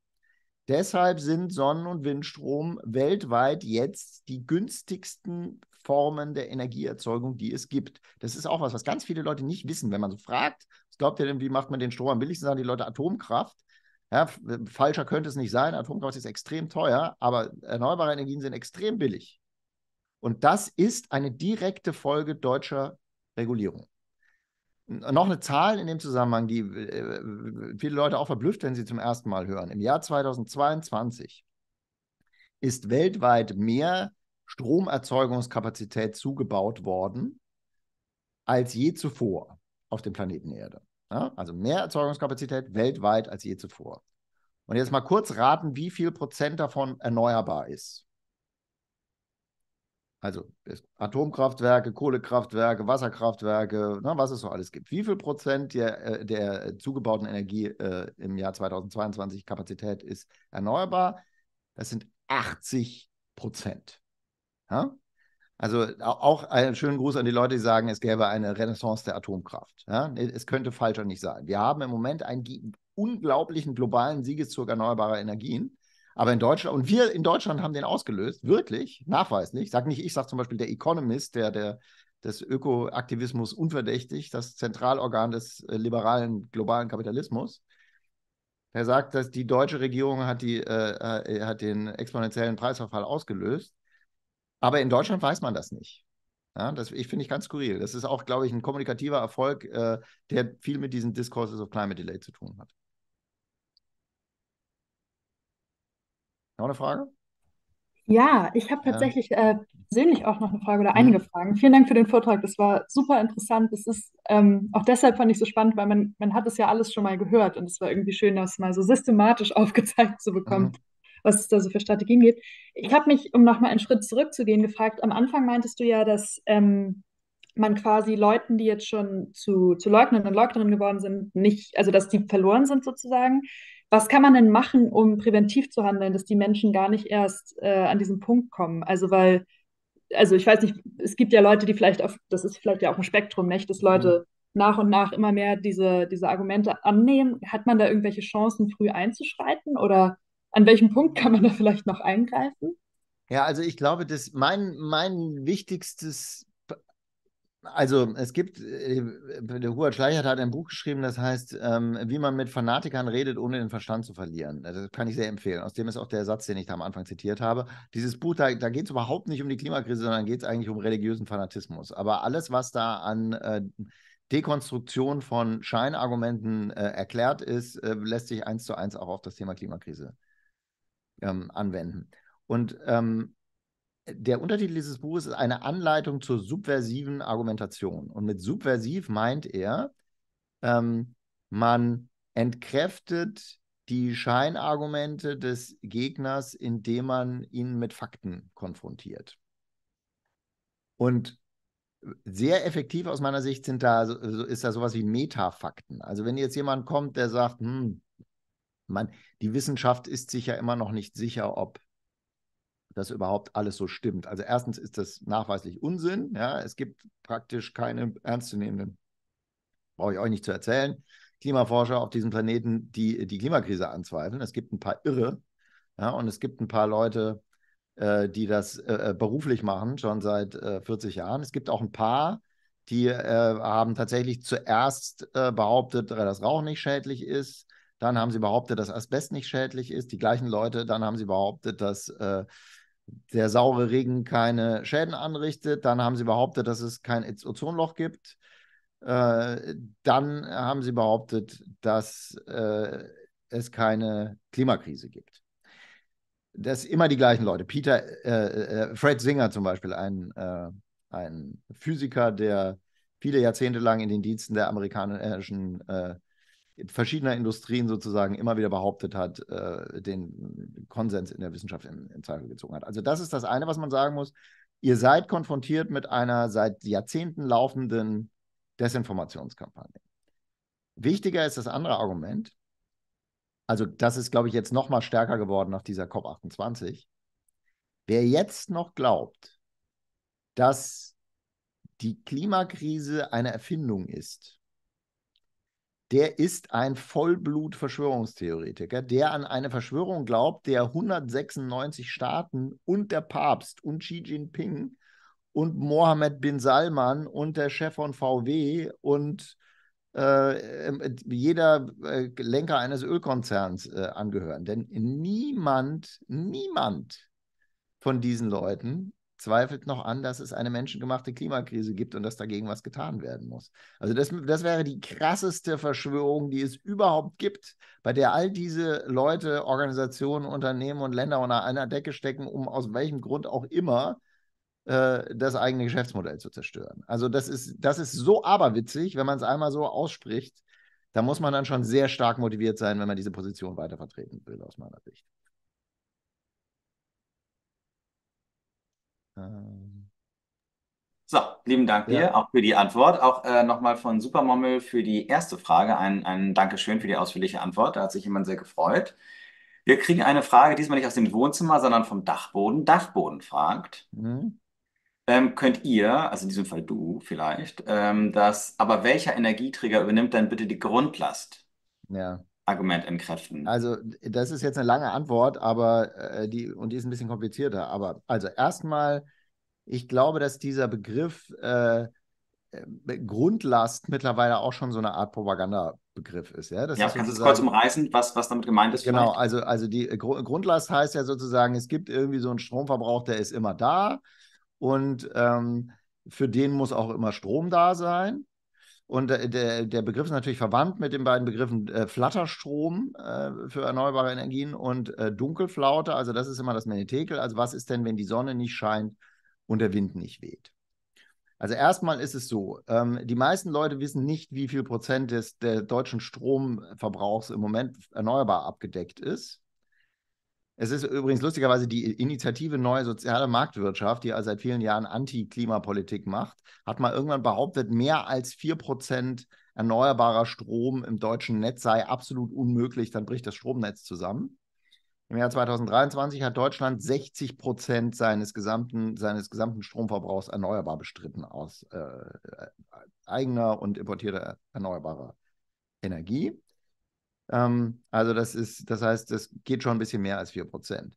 Deshalb sind Sonnen- und Windstrom weltweit jetzt die günstigsten Formen der Energieerzeugung, die es gibt. Das ist auch was, was ganz viele Leute nicht wissen. Wenn man so fragt, glaubt ihr denn, wie macht man den Strom am billigsten? Sagen die Leute Atomkraft. Ja, äh, falscher könnte es nicht sein. Atomkraft ist extrem teuer, aber erneuerbare Energien sind extrem billig. Und das ist eine direkte Folge deutscher Regulierung. Äh, noch eine Zahl in dem Zusammenhang, die äh, viele Leute auch verblüfft, wenn sie zum ersten Mal hören. Im Jahr 2022 ist weltweit mehr Stromerzeugungskapazität zugebaut worden als je zuvor auf dem Planeten Erde. Ja? Also mehr Erzeugungskapazität weltweit als je zuvor. Und jetzt mal kurz raten, wie viel Prozent davon erneuerbar ist. Also Atomkraftwerke, Kohlekraftwerke, Wasserkraftwerke, na, ne, was es so alles gibt. Wie viel Prozent der, äh, der äh, zugebauten Energie äh, im Jahr 2022 Kapazität ist erneuerbar? Das sind 80 Prozent. Ja? Also auch einen schönen Gruß an die Leute, die sagen, es gäbe eine Renaissance der Atomkraft. Ja, es könnte falscher nicht sein. Wir haben im Moment einen unglaublichen globalen Siegeszug erneuerbarer Energien. Aber in Deutschland, und wir in Deutschland haben den ausgelöst, wirklich, nachweislich. Sag nicht ich, sag zum Beispiel der Economist, der, der des Ökoaktivismus unverdächtig, das Zentralorgan des äh, liberalen globalen Kapitalismus. Er sagt, dass die deutsche Regierung hat, die, äh, äh, hat den exponentiellen Preisverfall ausgelöst. Aber in Deutschland weiß man das nicht. Ja, das ich finde ich ganz skurril. Das ist auch, glaube ich, ein kommunikativer Erfolg, äh, der viel mit diesen Discourses of Climate Delay zu tun hat. Noch eine Frage? Ja, ich habe tatsächlich äh, persönlich auch noch eine Frage oder mhm. einige Fragen. Vielen Dank für den Vortrag. Das war super interessant. Das ist ähm, auch deshalb fand ich so spannend, weil man, man hat es ja alles schon mal gehört und es war irgendwie schön, das mal so systematisch aufgezeigt zu bekommen. Mhm was es da so für Strategien gibt. Ich habe mich, um nochmal einen Schritt zurückzugehen, gefragt, am Anfang meintest du ja, dass ähm, man quasi Leuten, die jetzt schon zu, zu Leugnern und Leugnerinnen geworden sind, nicht, also dass die verloren sind sozusagen. Was kann man denn machen, um präventiv zu handeln, dass die Menschen gar nicht erst äh, an diesen Punkt kommen? Also weil, also ich weiß nicht, es gibt ja Leute, die vielleicht auf, das ist vielleicht ja auch ein Spektrum, nicht, dass Leute mhm. nach und nach immer mehr diese, diese Argumente annehmen. Hat man da irgendwelche Chancen, früh einzuschreiten oder an welchem Punkt kann man da vielleicht noch eingreifen? Ja, also ich glaube, dass mein, mein wichtigstes, also es gibt, äh, der Hubert Schleichert hat ein Buch geschrieben, das heißt, ähm, wie man mit Fanatikern redet, ohne den Verstand zu verlieren. Das kann ich sehr empfehlen. Aus dem ist auch der Satz, den ich da am Anfang zitiert habe. Dieses Buch, da, da geht es überhaupt nicht um die Klimakrise, sondern geht es eigentlich um religiösen Fanatismus. Aber alles, was da an äh, Dekonstruktion von Scheinargumenten äh, erklärt ist, äh, lässt sich eins zu eins auch auf das Thema Klimakrise ähm, anwenden. Und ähm, der Untertitel dieses Buches ist eine Anleitung zur subversiven Argumentation. Und mit subversiv meint er, ähm, man entkräftet die Scheinargumente des Gegners, indem man ihn mit Fakten konfrontiert. Und äh, sehr effektiv aus meiner Sicht sind da, ist da sowas wie Metafakten. Also wenn jetzt jemand kommt, der sagt, hm, man, die Wissenschaft ist sich ja immer noch nicht sicher, ob das überhaupt alles so stimmt. Also erstens ist das nachweislich Unsinn. Ja, es gibt praktisch keine ernstzunehmenden, brauche ich euch nicht zu erzählen, Klimaforscher auf diesem Planeten, die die Klimakrise anzweifeln. Es gibt ein paar Irre ja, und es gibt ein paar Leute, äh, die das äh, äh beruflich machen, schon seit äh, 40 Jahren. Es gibt auch ein paar, die äh, haben tatsächlich zuerst äh, behauptet, dass Rauch nicht schädlich ist dann haben sie behauptet, dass Asbest nicht schädlich ist. Die gleichen Leute, dann haben sie behauptet, dass äh, der saure Regen keine Schäden anrichtet. Dann haben sie behauptet, dass es kein Ozonloch gibt. Äh, dann haben sie behauptet, dass äh, es keine Klimakrise gibt. Das sind immer die gleichen Leute. Peter, äh, äh, äh Fred Singer zum Beispiel, ein, äh, ein Physiker, der viele Jahrzehnte lang in den Diensten der amerikanischen verschiedener Industrien sozusagen immer wieder behauptet hat, äh, den Konsens in der Wissenschaft in, in Zweifel gezogen hat. Also das ist das eine, was man sagen muss. Ihr seid konfrontiert mit einer seit Jahrzehnten laufenden Desinformationskampagne. Wichtiger ist das andere Argument. Also das ist, glaube ich, jetzt noch mal stärker geworden nach dieser COP28. Wer jetzt noch glaubt, dass die Klimakrise eine Erfindung ist, der ist ein Vollblut-Verschwörungstheoretiker, der an eine Verschwörung glaubt, der 196 Staaten und der Papst und Xi Jinping und Mohammed bin Salman und der Chef von VW und äh, ähm, jeder äh, Lenker eines Ölkonzerns äh, angehören. Denn niemand, niemand von diesen Leuten zweifelt noch an, dass es eine menschengemachte Klimakrise gibt und dass dagegen was getan werden muss. Also das, das wäre die krasseste Verschwörung, die es überhaupt gibt, bei der all diese Leute, Organisationen, Unternehmen und Länder unter einer Decke stecken, um aus welchem Grund auch immer äh, das eigene Geschäftsmodell zu zerstören. Also das ist, das ist so aberwitzig, wenn man es einmal so ausspricht, da muss man dann schon sehr stark motiviert sein, wenn man diese Position weiter vertreten will, aus meiner Sicht. Ähm. So, lieben Dank dir auch für die Antwort. Auch äh, nochmal von Supermommel für die erste Frage. Ein, ein Dankeschön für die ausführliche Antwort. Da hat sich jemand sehr gefreut. Wir kriegen eine Frage, diesmal nicht aus dem Wohnzimmer, sondern vom Dachboden. Dachboden fragt, mhm. ähm, könnt ihr, also in diesem Fall du vielleicht, ähm, das, aber welcher Energieträger übernimmt dann bitte die Grundlast? Ja. Argument entkräften? Also, das ist jetzt eine lange Antwort, aber äh, die, und die ist ein bisschen komplizierter. Aber also erstmal, ich glaube, dass dieser Begriff äh, äh Grundlast mittlerweile auch schon so eine Art Propagandabegriff ist. Ja, das ja, ist kannst du es kurz umreißen, was, was damit gemeint ist? Genau, also, also die äh, Gru Grundlast heißt ja sozusagen, es gibt irgendwie so einen Stromverbrauch, der ist immer da und ähm, für den muss auch immer Strom da sein. Und äh, der, der Begriff ist natürlich verwandt mit den beiden Begriffen äh, Flatterstrom äh, für erneuerbare Energien und äh, Dunkelflaute. Also das ist immer das Menetekel. Also was ist denn, wenn die Sonne nicht scheint und der Wind nicht weht? Also erstmal ist es so, ähm, die meisten Leute wissen nicht, wie viel Prozent des der deutschen Stromverbrauchs im Moment erneuerbar abgedeckt ist. Es ist übrigens lustigerweise die Initiative Neue Soziale Marktwirtschaft, die also seit vielen Jahren Anti-Klimapolitik macht, hat mal irgendwann behauptet, mehr als 4% erneuerbarer Strom im deutschen Netz sei absolut unmöglich, dann bricht das Stromnetz zusammen. Im Jahr 2023 hat Deutschland 60 Prozent seines gesamten, seines gesamten Stromverbrauchs erneuerbar bestritten aus äh, äh eigener und importierter erneuerbarer Energie. Ähm, also das ist, das heißt, das geht schon ein bisschen mehr als 4%.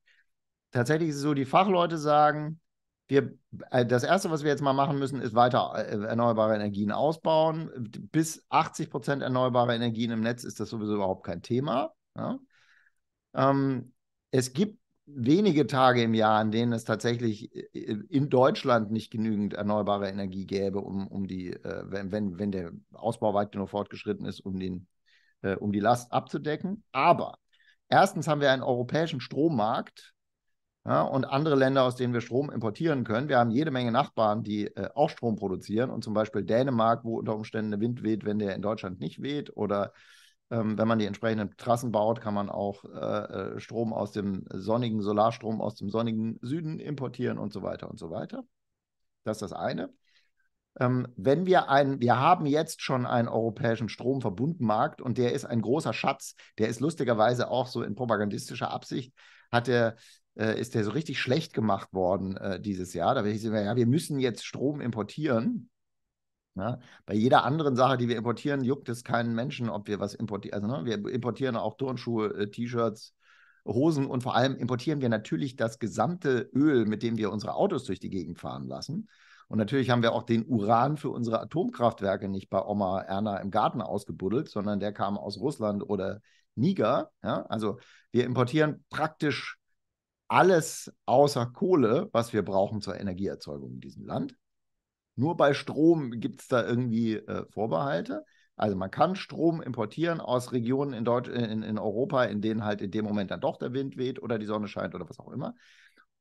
Tatsächlich ist es so, die Fachleute sagen, wir, äh, das Erste, was wir jetzt mal machen müssen, ist weiter äh, erneuerbare Energien ausbauen. Bis 80 Prozent erneuerbare Energien im Netz ist das sowieso überhaupt kein Thema. Ja? Ähm, es gibt wenige Tage im Jahr, an denen es tatsächlich äh, in Deutschland nicht genügend erneuerbare Energie gäbe, um, um die, äh, wenn, wenn, wenn der Ausbau weit genug fortgeschritten ist, um den äh, um die Last abzudecken. Aber erstens haben wir einen europäischen Strommarkt ja, und andere Länder, aus denen wir Strom importieren können. Wir haben jede Menge Nachbarn, die äh, auch Strom produzieren und zum Beispiel Dänemark, wo unter Umständen der Wind weht, wenn der in Deutschland nicht weht oder ähm, wenn man die entsprechenden Trassen baut, kann man auch äh, äh, Strom aus dem sonnigen, Solarstrom aus dem sonnigen Süden importieren und so weiter und so weiter. Das ist das eine. Ähm, wenn wir einen, wir haben jetzt schon einen europäischen Stromverbundmarkt und der ist ein großer Schatz. Der ist lustigerweise auch so in propagandistischer Absicht, hat der, äh, ist der so richtig schlecht gemacht worden äh, dieses Jahr. Da sind wir, ja, wir müssen jetzt Strom importieren. Ja, bei jeder anderen Sache, die wir importieren, juckt es keinen Menschen, ob wir was importieren. Also, ne, wir importieren auch Turnschuhe, äh, T-Shirts, Hosen und vor allem importieren wir natürlich das gesamte Öl, mit dem wir unsere Autos durch die Gegend fahren lassen. Und natürlich haben wir auch den Uran für unsere Atomkraftwerke nicht bei Oma Erna im Garten ausgebuddelt, sondern der kam aus Russland oder Niger. Ja? Also wir importieren praktisch alles außer Kohle, was wir brauchen zur Energieerzeugung in diesem Land. Nur bei Strom gibt es da irgendwie äh, Vorbehalte. Also man kann Strom importieren aus Regionen in, Deutsch, äh, in, in Europa, in denen halt in dem Moment dann doch der Wind weht oder die Sonne scheint oder was auch immer.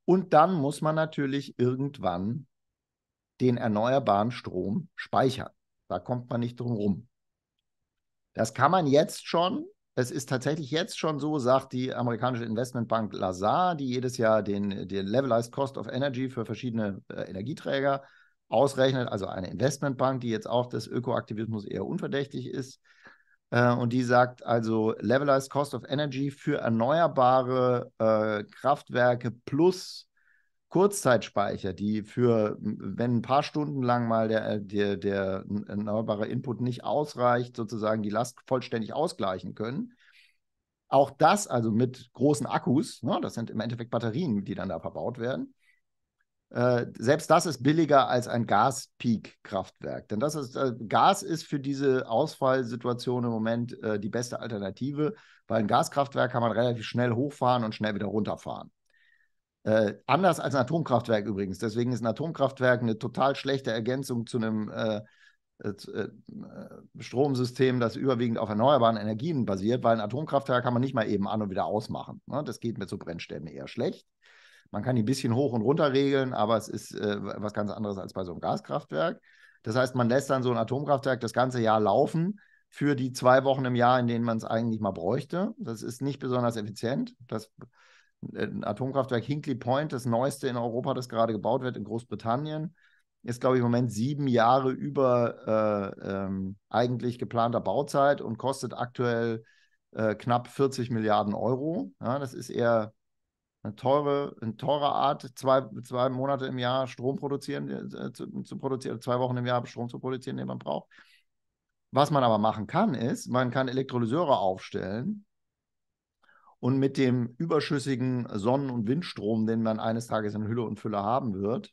Und dann muss man natürlich irgendwann den erneuerbaren Strom speichern. Da kommt man nicht drum rum. Das kann man jetzt schon. Es ist tatsächlich jetzt schon so, sagt die amerikanische Investmentbank Lazar, die jedes Jahr den, den Levelized Cost of Energy für verschiedene äh, Energieträger ausrechnet. Also eine Investmentbank, die jetzt auch des Ökoaktivismus eher unverdächtig ist. Äh, und die sagt also, Levelized Cost of Energy für erneuerbare äh, Kraftwerke plus Kurzzeitspeicher, die für, wenn ein paar Stunden lang mal der, äh, der, der erneuerbare Input nicht ausreicht, sozusagen die Last vollständig ausgleichen können. Auch das also mit großen Akkus, ne, das sind im Endeffekt Batterien, die dann da verbaut werden. Äh, selbst das ist billiger als ein Gaspeak-Kraftwerk. Denn das ist, äh, Gas ist für diese Ausfallsituation im Moment äh, die beste Alternative, weil ein Gaskraftwerk kann man relativ schnell hochfahren und schnell wieder runterfahren. Äh, anders als ein Atomkraftwerk übrigens. Deswegen ist ein Atomkraftwerk eine total schlechte Ergänzung zu einem äh, äh, äh, äh, Stromsystem, das überwiegend auf erneuerbaren Energien basiert, weil ein Atomkraftwerk kann man nicht mal eben an und wieder ausmachen. Ne? Das geht mit so Brennstäben eher schlecht. Man kann die ein bisschen hoch und runter regeln, aber es ist äh, was ganz anderes als bei so einem Gaskraftwerk. Das heißt, man lässt dann so ein Atomkraftwerk das ganze Jahr laufen für die zwei Wochen im Jahr, in denen man es eigentlich mal bräuchte. Das ist nicht besonders effizient. Das ist äh, ein Atomkraftwerk Hinkley Point, das neueste in Europa, das gerade gebaut wird in Großbritannien, ist, glaube ich, im Moment sieben Jahre über äh, ähm, eigentlich geplanter Bauzeit und kostet aktuell äh, knapp 40 Milliarden Euro. Ja, das ist eher eine teure, eine teure Art, zwei, zwei Monate im Jahr Strom produzieren, äh, zu, zu, produzieren, zwei Wochen im Jahr Strom zu produzieren, den man braucht. Was man aber machen kann, ist, man kann Elektrolyseure aufstellen und mit dem überschüssigen Sonnen- und Windstrom, den man eines Tages in Hülle und Fülle haben wird,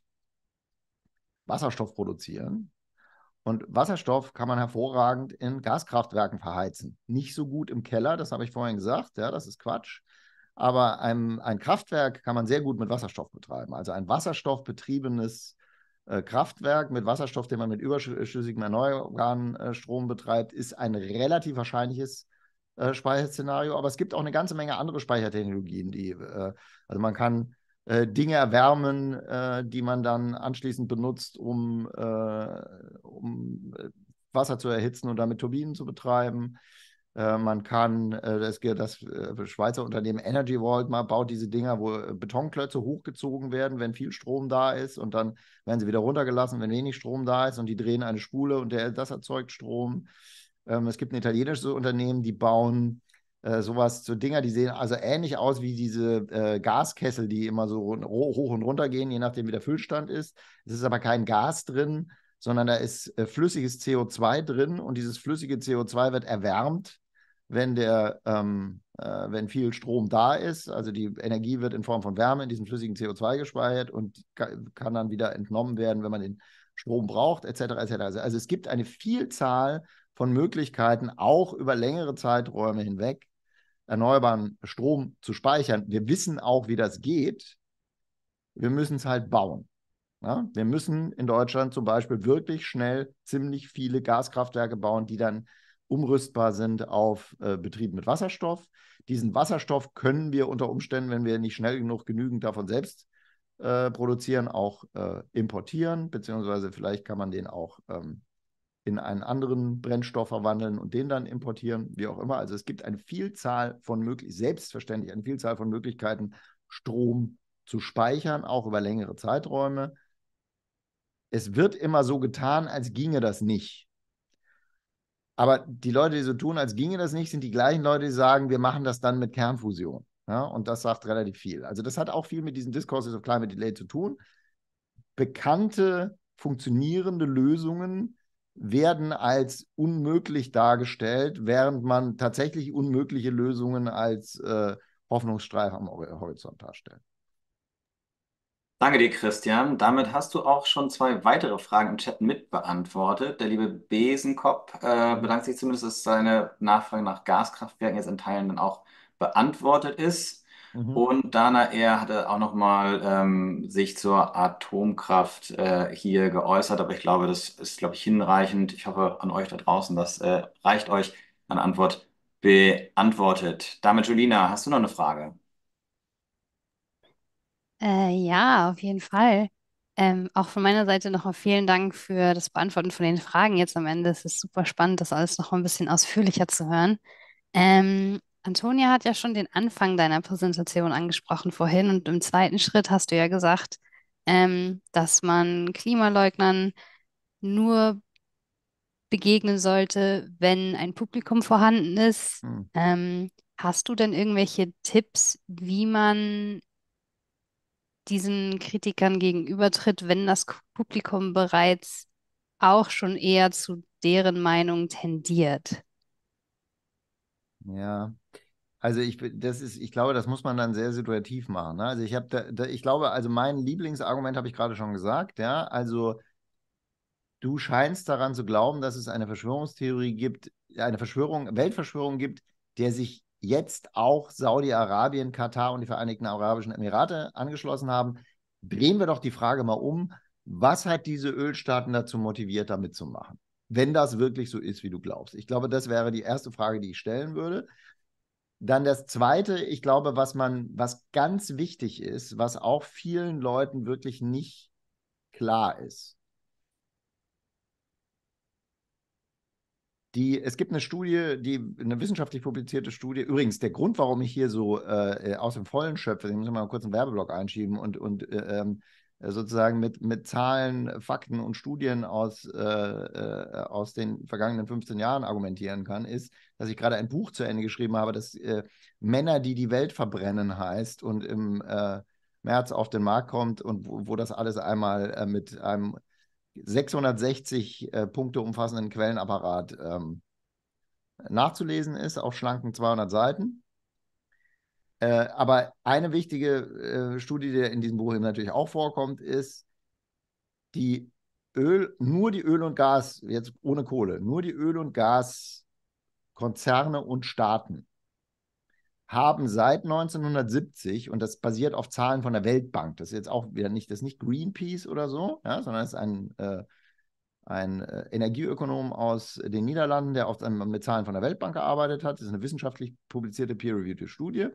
Wasserstoff produzieren. Und Wasserstoff kann man hervorragend in Gaskraftwerken verheizen. Nicht so gut im Keller, das habe ich vorhin gesagt, ja, das ist Quatsch. Aber ein, ein Kraftwerk kann man sehr gut mit Wasserstoff betreiben. Also ein wasserstoffbetriebenes äh, Kraftwerk mit Wasserstoff, den man mit überschüssigem Erneuerbarenstrom äh, betreibt, ist ein relativ wahrscheinliches äh, Speicherszenario, aber es gibt auch eine ganze Menge andere Speichertechnologien, die, äh, also man kann äh, Dinge erwärmen, äh, die man dann anschließend benutzt, um, um Wasser zu erhitzen und damit Turbinen zu betreiben. Man kann, das, das Schweizer Unternehmen Energy Vault mal baut diese Dinger, wo Betonklötze hochgezogen werden, wenn viel Strom da ist und dann werden sie wieder runtergelassen, wenn wenig Strom da ist und die drehen eine Spule und der, das erzeugt Strom. Ähm, es gibt ein italienisches Unternehmen, die bauen äh, sowas, zu Dinger, die sehen also ähnlich aus wie diese äh, Gaskessel, die immer so hoch und runter gehen, je nachdem, wie der Füllstand ist. Es ist aber kein Gas drin, sondern da ist äh, flüssiges CO2 drin und dieses flüssige CO2 wird erwärmt, wenn, der, ähm, äh, wenn viel Strom da ist. Also die Energie wird in Form von Wärme in diesem flüssigen CO2 gespeichert und kann dann wieder entnommen werden, wenn man den Strom braucht, etc. etc. Also, also es gibt eine Vielzahl von Möglichkeiten, auch über längere Zeiträume hinweg erneuerbaren Strom zu speichern. Wir wissen auch, wie das geht. Wir müssen es halt bauen. Ja? Wir müssen in Deutschland zum Beispiel wirklich schnell ziemlich viele Gaskraftwerke bauen, die dann umrüstbar sind auf äh, Betrieb mit Wasserstoff. Diesen Wasserstoff können wir unter Umständen, wenn wir nicht schnell genug genügend davon selbst äh, produzieren, auch äh, importieren, beziehungsweise vielleicht kann man den auch ähm, in einen anderen Brennstoff verwandeln und den dann importieren, wie auch immer. Also es gibt eine Vielzahl von Möglichkeiten, selbstverständlich eine Vielzahl von Möglichkeiten, Strom zu speichern, auch über längere Zeiträume. Es wird immer so getan, als ginge das nicht. Aber die Leute, die so tun, als ginge das nicht, sind die gleichen Leute, die sagen, wir machen das dann mit Kernfusion. Ja, und das sagt relativ viel. Also das hat auch viel mit diesen Discourses of Climate Delay zu tun. Bekannte, funktionierende Lösungen werden als unmöglich dargestellt, während man tatsächlich unmögliche Lösungen als äh, Hoffnungsstreif am Horizont darstellt. Danke dir, Christian. Damit hast du auch schon zwei weitere Fragen im Chat mitbeantwortet. Der liebe Besenkopf äh, bedankt sich zumindest, dass seine Nachfrage nach Gaskraftwerken jetzt in Teilen dann auch beantwortet ist. Mhm. Und er hatte auch nochmal ähm, sich zur Atomkraft äh, hier geäußert, aber ich glaube, das ist, glaube ich, hinreichend. Ich hoffe an euch da draußen, das äh, reicht euch an Antwort beantwortet. Damit, Julina, hast du noch eine Frage? Äh, ja, auf jeden Fall. Ähm, auch von meiner Seite nochmal vielen Dank für das Beantworten von den Fragen jetzt am Ende. Es ist super spannend, das alles noch ein bisschen ausführlicher zu hören. Ähm, Antonia hat ja schon den Anfang deiner Präsentation angesprochen vorhin und im zweiten Schritt hast du ja gesagt, ähm, dass man Klimaleugnern nur begegnen sollte, wenn ein Publikum vorhanden ist. Hm. Ähm, hast du denn irgendwelche Tipps, wie man diesen Kritikern gegenübertritt, wenn das Publikum bereits auch schon eher zu deren Meinung tendiert? Ja. Also ich das ist, ich glaube, das muss man dann sehr situativ machen. Ne? Also ich habe da, da, ich glaube, also mein Lieblingsargument habe ich gerade schon gesagt, ja. Also du scheinst daran zu glauben, dass es eine Verschwörungstheorie gibt, eine Verschwörung, Weltverschwörung gibt, der sich jetzt auch Saudi-Arabien, Katar und die Vereinigten Arabischen Emirate angeschlossen haben. Drehen wir doch die Frage mal um. Was hat diese Ölstaaten dazu motiviert, damit zu machen? wenn das wirklich so ist, wie du glaubst. Ich glaube, das wäre die erste Frage, die ich stellen würde. Dann das zweite, ich glaube, was man, was ganz wichtig ist, was auch vielen Leuten wirklich nicht klar ist. Die, es gibt eine Studie, die, eine wissenschaftlich publizierte Studie. Übrigens, der Grund, warum ich hier so äh, aus dem Vollen schöpfe, ich muss mal kurz einen Werbeblock einschieben und, und äh, ähm, äh, sozusagen mit, mit Zahlen, Fakten und Studien aus, äh, äh aus den vergangenen 15 Jahren argumentieren kann, ist, dass ich gerade ein Buch zu Ende geschrieben habe, das äh, Männer, die die Welt verbrennen heißt und im äh, März auf den Markt kommt und wo, wo das alles einmal äh, mit einem 660 Punkte umfassenden Quellenapparat ähm, nachzulesen ist, auf schlanken 200 Seiten. Äh, aber eine wichtige äh, Studie, die in diesem Buch natürlich auch vorkommt, ist, die Öl, nur die Öl- und Gas, jetzt ohne Kohle, nur die Öl- und Gaskonzerne und Staaten haben seit 1970, und das basiert auf Zahlen von der Weltbank, das ist jetzt auch wieder nicht, das ist nicht Greenpeace oder so, ja, sondern es ist ein, äh, ein äh, Energieökonom aus den Niederlanden, der oft ähm, mit Zahlen von der Weltbank gearbeitet hat. Das ist eine wissenschaftlich publizierte peer-reviewte Studie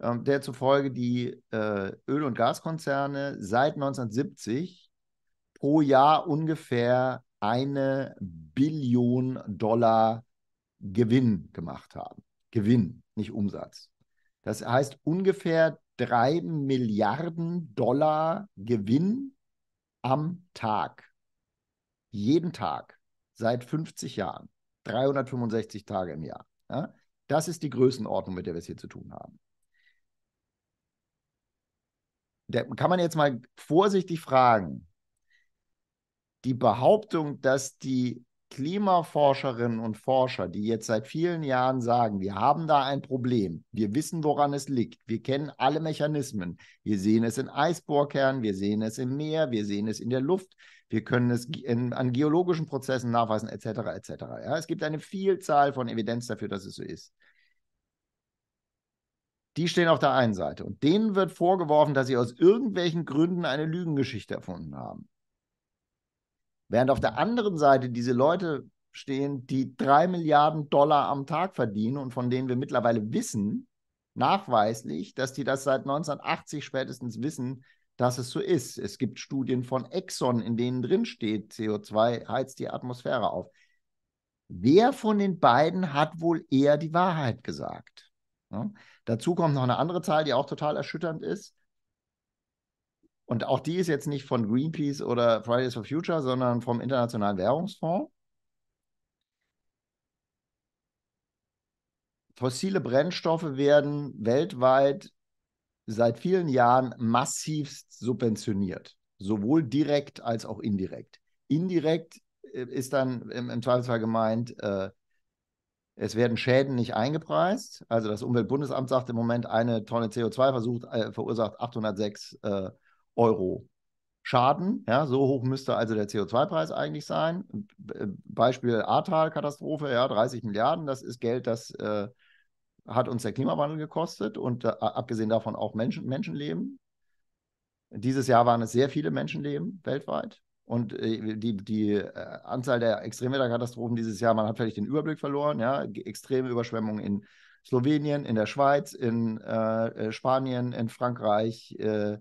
ähm, der zufolge die äh, Öl- und Gaskonzerne seit 1970 pro Jahr ungefähr eine Billion Dollar Gewinn gemacht haben. Gewinn, nicht Umsatz. Das heißt ungefähr drei Milliarden Dollar Gewinn am Tag. Jeden Tag seit 50 Jahren, 365 Tage im Jahr. Ja? Das ist die Größenordnung, mit der wir es hier zu tun haben da kann man jetzt mal vorsichtig fragen, die Behauptung, dass die Klimaforscherinnen und Forscher, die jetzt seit vielen Jahren sagen, wir haben da ein Problem, wir wissen, woran es liegt, wir kennen alle Mechanismen, wir sehen es in Eisbohrkernen, wir sehen es im Meer, wir sehen es in der Luft, wir können es in, an geologischen Prozessen nachweisen, etc. etc. Ja, es gibt eine Vielzahl von Evidenz dafür, dass es so ist. Die stehen auf der einen Seite. Und denen wird vorgeworfen, dass sie aus irgendwelchen Gründen eine Lügengeschichte erfunden haben. Während auf der anderen Seite diese Leute stehen, die drei Milliarden Dollar am Tag verdienen und von denen wir mittlerweile wissen, nachweislich, dass die das seit 1980 spätestens wissen, dass es so ist. Es gibt Studien von Exxon, in denen drin steht, CO2 heizt die Atmosphäre auf. Wer von den beiden hat wohl eher die Wahrheit gesagt? Ja? Ne? Dazu kommt noch eine andere Zahl, die auch total erschütternd ist. Und auch die ist jetzt nicht von Greenpeace oder Fridays for Future, sondern vom Internationalen Währungsfonds. Fossile Brennstoffe werden weltweit seit vielen Jahren massivst subventioniert, sowohl direkt als auch indirekt. Indirekt äh, ist dann im, Zweifelsfall gemeint äh, es werden Schäden nicht eingepreist. Also das Umweltbundesamt sagt im Moment, eine Tonne CO2 versucht, äh, verursacht 806 äh, Euro Schaden. Ja, so hoch müsste also der CO2-Preis eigentlich sein. Äh, Beispiel Ahrtal-Katastrophe, ja, 30 Milliarden, das ist Geld, das äh, hat uns der Klimawandel gekostet und äh, abgesehen davon auch Menschen, Menschenleben. Dieses Jahr waren es sehr viele Menschenleben weltweit. Und äh, die, die äh, Anzahl der Extremwetterkatastrophen dieses Jahr, man hat vielleicht den Überblick verloren, ja, extreme Überschwemmungen in Slowenien, in der Schweiz, in äh, äh, Spanien, in Frankreich, äh,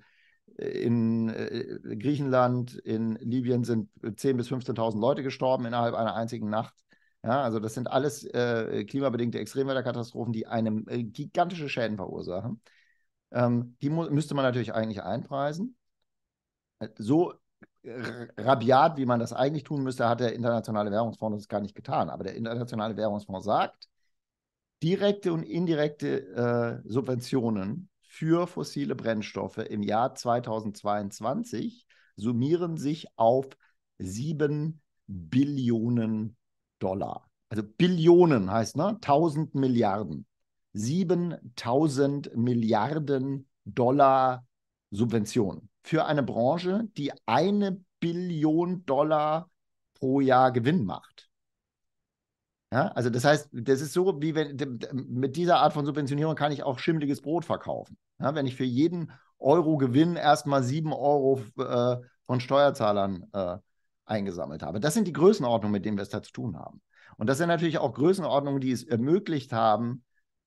in äh, Griechenland, in Libyen sind 10.000 bis 15.000 Leute gestorben innerhalb einer einzigen Nacht. Ja, also das sind alles klimabedingte Extremwetterkatastrophen, die einem gigantische Schäden verursachen. Ähm, die müsste man natürlich eigentlich einpreisen. So rabiat, wie man das eigentlich tun müsste, hat der Internationale Währungsfonds das gar nicht getan. Aber der Internationale Währungsfonds sagt, direkte und indirekte äh, Subventionen für fossile Brennstoffe im Jahr 2022 summieren sich auf 7 Billionen Dollar. Also Billionen heißt, ne? 1000 Milliarden. 7000 Milliarden Dollar Subventionen für eine Branche, die eine Billion Dollar pro Jahr Gewinn macht. Ja, also das heißt, das ist so, wie wenn mit dieser Art von Subventionierung kann ich auch schimmeliges Brot verkaufen. Ja, wenn ich für jeden Euro Gewinn erstmal sieben Euro äh, von Steuerzahlern äh, eingesammelt habe. Das sind die Größenordnungen, mit denen wir es da zu tun haben. Und das sind natürlich auch Größenordnungen, die es ermöglicht haben,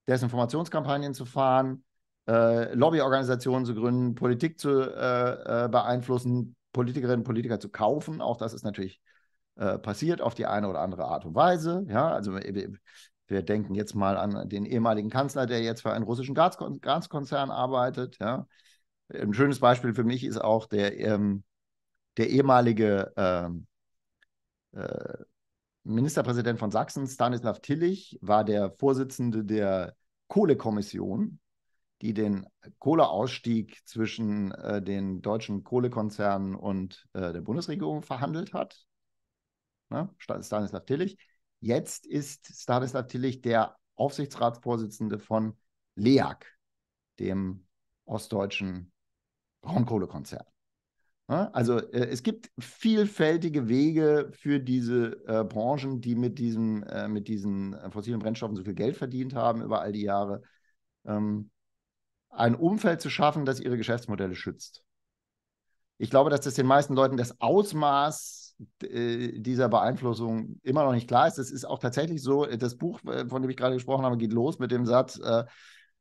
Desinformationskampagnen zu fahren, äh, Lobbyorganisationen zu gründen, Politik zu äh, äh, beeinflussen, Politikerinnen und Politiker zu kaufen. Auch das ist natürlich äh, passiert auf die eine oder andere Art und Weise. Ja, also wir denken jetzt mal an den ehemaligen Kanzler, der jetzt für einen russischen Gaskonzern arbeitet. Ja. Ein schönes Beispiel für mich ist auch der, ähm, der ehemalige ähm, äh, Ministerpräsident von Sachsen, Stanislav Tillich, war der Vorsitzende der Kohlekommission die den Kohleausstieg zwischen äh, den deutschen Kohlekonzernen und äh, der Bundesregierung verhandelt hat. Ne? Stanislav Tillich. Jetzt ist Stanislav Tillich der Aufsichtsratsvorsitzende von LEAG, dem ostdeutschen Braunkohlekonzern. Ne? Also äh, es gibt vielfältige Wege für diese äh, Branchen, die mit, diesem, äh, mit diesen äh, fossilen Brennstoffen so viel Geld verdient haben über all die Jahre. Ähm, ein Umfeld zu schaffen, das ihre Geschäftsmodelle schützt. Ich glaube, dass das den meisten Leuten das Ausmaß äh, dieser Beeinflussung immer noch nicht klar ist. Es ist auch tatsächlich so, das Buch, äh, von dem ich gerade gesprochen habe, geht los mit dem Satz, äh,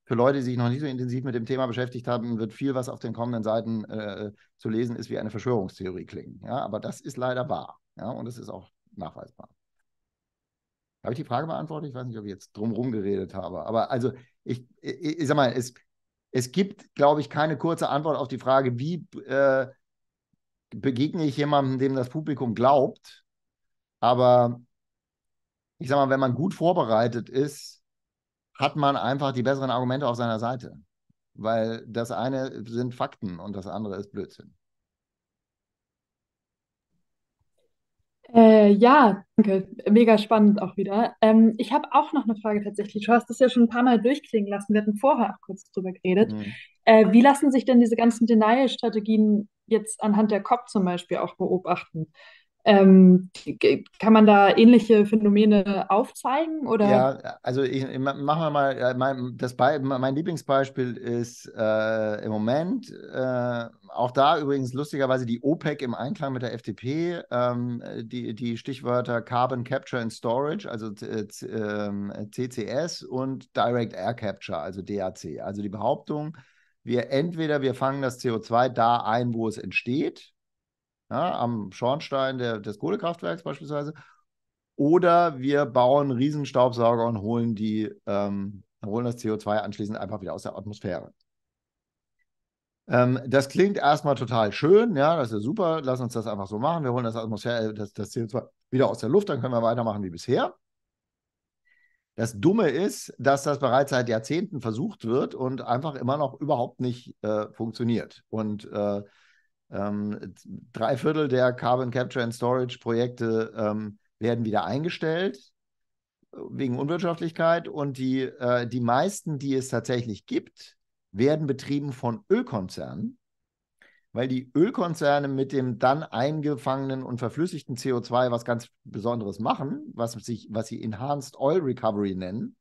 für Leute, die sich noch nicht so intensiv mit dem Thema beschäftigt haben, wird viel, was auf den kommenden Seiten zu lesen ist, wie eine Verschwörungstheorie klingen. Ja, aber das ist leider wahr. Ja, und das ist auch nachweisbar. Habe ich die Frage beantwortet? Ich weiß nicht, ob ich jetzt drumherum geredet habe. Aber also, ich, ich, ich sag mal, es, es gibt, glaube ich, keine kurze Antwort auf die Frage, wie äh, begegne ich jemandem, dem das Publikum glaubt. Aber ich sage mal, wenn man gut vorbereitet ist, hat man einfach die besseren Argumente auf seiner Seite. Weil das eine sind Fakten und das andere ist Blödsinn. Äh, ja, danke. Mega spannend auch wieder. Ähm, ich habe auch noch eine Frage tatsächlich. Du hast das ja schon ein paar Mal durchklingen lassen. Wir hatten vorher auch kurz drüber geredet. Mhm. Äh, wie lassen sich denn diese ganzen Denial-Strategien jetzt anhand der COP zum Beispiel auch beobachten? Ähm, kann man da ähnliche Phänomene aufzeigen? Oder? Ja, also ich, ich machen wir mal, äh, mein, das Be mein Lieblingsbeispiel ist äh, im Moment, äh, auch da übrigens lustigerweise die OPEC im Einklang mit der FDP, ähm, die, die Stichwörter Carbon Capture and Storage, also äh, CCS ähm, und Direct Air Capture, also DAC. Also die Behauptung, wir entweder wir fangen das CO2 da ein, wo es entsteht, ja, am Schornstein der, des Kohlekraftwerks beispielsweise. Oder wir bauen Riesenstaubsauger und holen die, ähm, holen das CO2 anschließend einfach wieder aus der Atmosphäre. Ähm, das klingt erstmal total schön, ja, das ist super, lass uns das einfach so machen. Wir holen das, Atmosphäre, äh, das, das CO2 wieder aus der Luft, dann können wir weitermachen wie bisher. Das Dumme ist, dass das bereits seit Jahrzehnten versucht wird und einfach immer noch überhaupt nicht äh, funktioniert. Und äh, ähm, drei Viertel der Carbon Capture and Storage Projekte ähm, werden wieder eingestellt wegen Unwirtschaftlichkeit und die, äh, die meisten, die es tatsächlich gibt, werden betrieben von Ölkonzernen, weil die Ölkonzerne mit dem dann eingefangenen und verflüssigten CO2 was ganz Besonderes machen, was, sich, was sie Enhanced Oil Recovery nennen.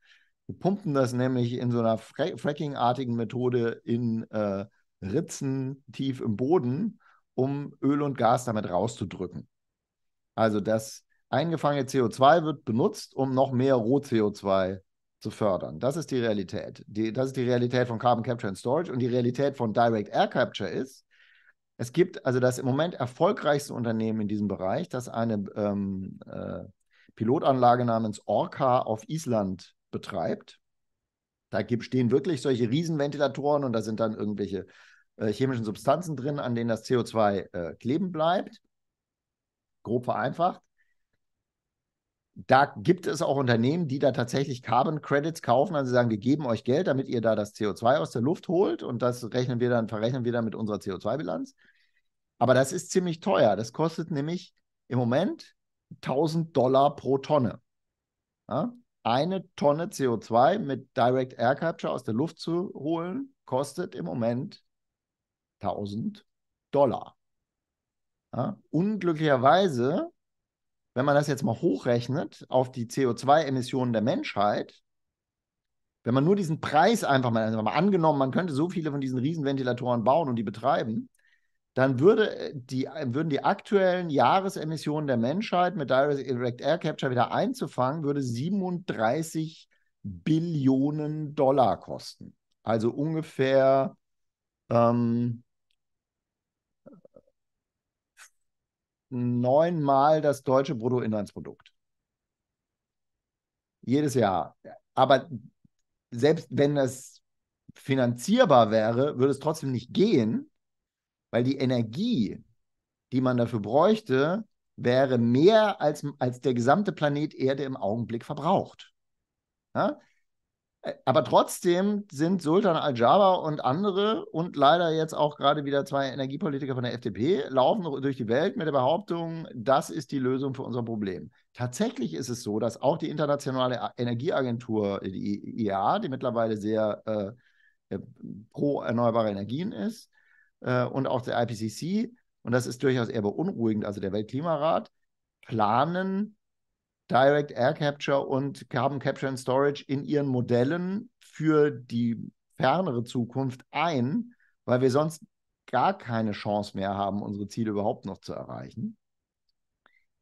Die pumpen das nämlich in so einer Fracking-artigen Methode in äh, Ritzen tief im Boden, um Öl und Gas damit rauszudrücken. Also das eingefangene CO2 wird benutzt, um noch mehr Roh-CO2 zu fördern. Das ist die Realität. Die, das ist die Realität von Carbon Capture and Storage und die Realität von Direct Air Capture ist, es gibt also das im Moment erfolgreichste Unternehmen in diesem Bereich, das eine ähm, äh, Pilotanlage namens Orca auf Island betreibt. Da gibt, stehen wirklich solche Riesenventilatoren und da sind dann irgendwelche äh, chemischen Substanzen drin, an denen das CO2 äh, kleben bleibt. Grob vereinfacht. Da gibt es auch Unternehmen, die da tatsächlich Carbon Credits kaufen. Also sagen, wir geben euch Geld, damit ihr da das CO2 aus der Luft holt und das rechnen wir dann, verrechnen wir dann mit unserer CO2-Bilanz. Aber das ist ziemlich teuer. Das kostet nämlich im Moment 1000 Dollar pro Tonne. Ja? eine Tonne CO2 mit Direct Air Capture aus der Luft zu holen, kostet im Moment 1000 Dollar. Ja? Unglücklicherweise, wenn man das jetzt mal hochrechnet auf die CO2-Emissionen der Menschheit, wenn man nur diesen Preis einfach mal, also mal angenommen, man könnte so viele von diesen Riesenventilatoren bauen und die betreiben, dann würde äh, die, äh, würden die aktuellen Jahresemissionen der Menschheit mit Direct Air Capture wieder einzufangen, würde 37 Billionen Dollar kosten. Also ungefähr ähm, neunmal das deutsche Bruttoinlandsprodukt. Jedes Jahr. Aber selbst wenn das finanzierbar wäre, würde es trotzdem nicht gehen, weil die Energie, die man dafür bräuchte, wäre mehr als, als der gesamte Planet Erde im Augenblick verbraucht. Ja? Aber trotzdem sind Sultan Al-Jaber und andere und leider jetzt auch gerade wieder zwei Energiepolitiker von der FDP laufen durch die Welt mit der Behauptung, das ist die Lösung für unser Problem. Tatsächlich ist es so, dass auch die Internationale Energieagentur, die IEA, die mittlerweile sehr äh, äh, pro erneuerbare Energien ist, äh, und auch der IPCC, und das ist durchaus eher beunruhigend, also der Weltklimarat, planen Direct Air Capture und Carbon Capture and Storage in ihren Modellen für die fernere Zukunft ein, weil wir sonst gar keine Chance mehr haben, unsere Ziele überhaupt noch zu erreichen.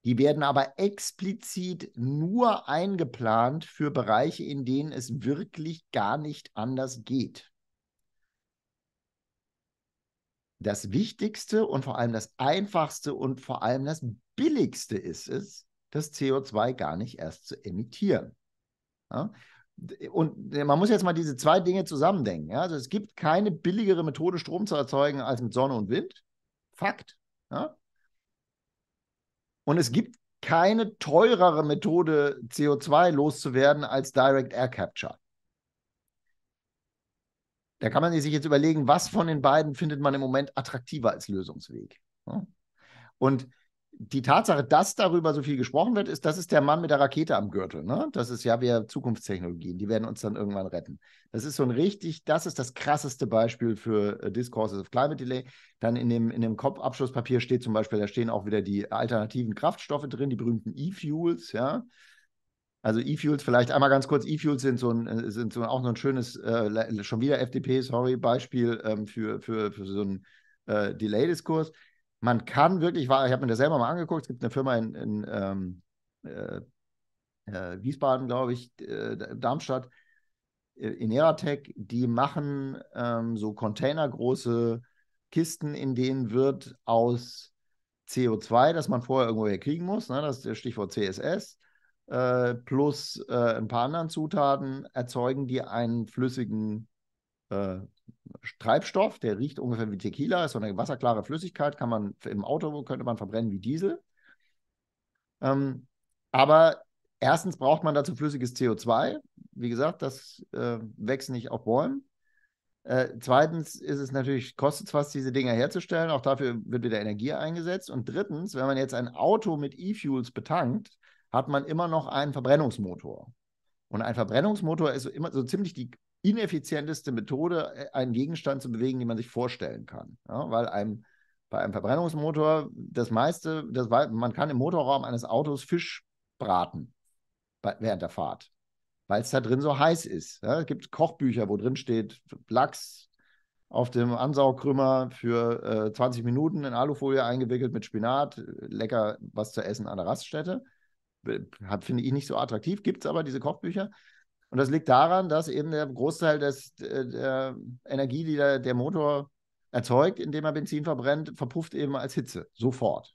Die werden aber explizit nur eingeplant für Bereiche, in denen es wirklich gar nicht anders geht das Wichtigste und vor allem das Einfachste und vor allem das Billigste ist es, das CO2 gar nicht erst zu emittieren. Ja? Und man muss jetzt mal diese zwei Dinge zusammendenken. Ja? Also es gibt keine billigere Methode, Strom zu erzeugen als mit Sonne und Wind. Fakt. Ja? Und es gibt keine teurere Methode, CO2 loszuwerden als Direct Air Capture. Da kann man sich jetzt überlegen, was von den beiden findet man im Moment attraktiver als Lösungsweg. Ne? Und die Tatsache, dass darüber so viel gesprochen wird, ist, das ist der Mann mit der Rakete am Gürtel. Ne? Das ist ja, wir Zukunftstechnologien, die werden uns dann irgendwann retten. Das ist so ein richtig, das ist das krasseste Beispiel für äh, Discourses of Climate Delay. Dann in dem, in dem Kopfabschlusspapier steht zum Beispiel, da stehen auch wieder die alternativen Kraftstoffe drin, die berühmten E-Fuels, ja. Also E-Fuels, vielleicht einmal ganz kurz, E-Fuels sind, so ein, äh, sind so auch so ein schönes, äh, schon wieder FDP, sorry, Beispiel ähm, für, für, für so einen äh, Delay-Diskurs. Man kann wirklich, ich habe mir das selber mal angeguckt, es gibt eine Firma in, in ähm, äh, äh Wiesbaden, glaube ich, äh, Darmstadt, in Eratec, die machen ähm, so containergroße Kisten, in denen wird aus CO2, das man vorher irgendwo herkriegen muss, ne, das ist das Stichwort CSS, äh, plus äh, ein paar anderen Zutaten erzeugen die einen flüssigen äh, Treibstoff, der riecht ungefähr wie Tequila, ist so eine wasserklare Flüssigkeit, kann man im Auto könnte man verbrennen wie Diesel. Ähm, aber erstens braucht man dazu flüssiges CO2. Wie gesagt, das äh, wächst nicht auf Bäumen. Äh, zweitens ist es natürlich, kostet es was, diese Dinger herzustellen. Auch dafür wird wieder Energie eingesetzt. Und drittens, wenn man jetzt ein Auto mit E-Fuels betankt, hat man immer noch einen Verbrennungsmotor. Und ein Verbrennungsmotor ist immer so ziemlich die ineffizienteste Methode, äh, einen Gegenstand zu bewegen, den man sich vorstellen kann. Ja, weil einem, bei einem Verbrennungsmotor das meiste, das, man kann im Motorraum eines Autos Fisch braten bei, während der Fahrt, weil es da drin so heiß ist. Ja, es gibt Kochbücher, wo drin steht Lachs auf dem Ansaugkrümmer für äh, 20 Minuten in Alufolie eingewickelt mit Spinat, äh, lecker was zu essen an der Raststätte finde ich nicht so attraktiv, gibt es aber diese Kochbücher. Und das liegt daran, dass eben der Großteil des, äh, der Energie, die der, der Motor erzeugt, indem er Benzin verbrennt, verpufft eben als Hitze, sofort.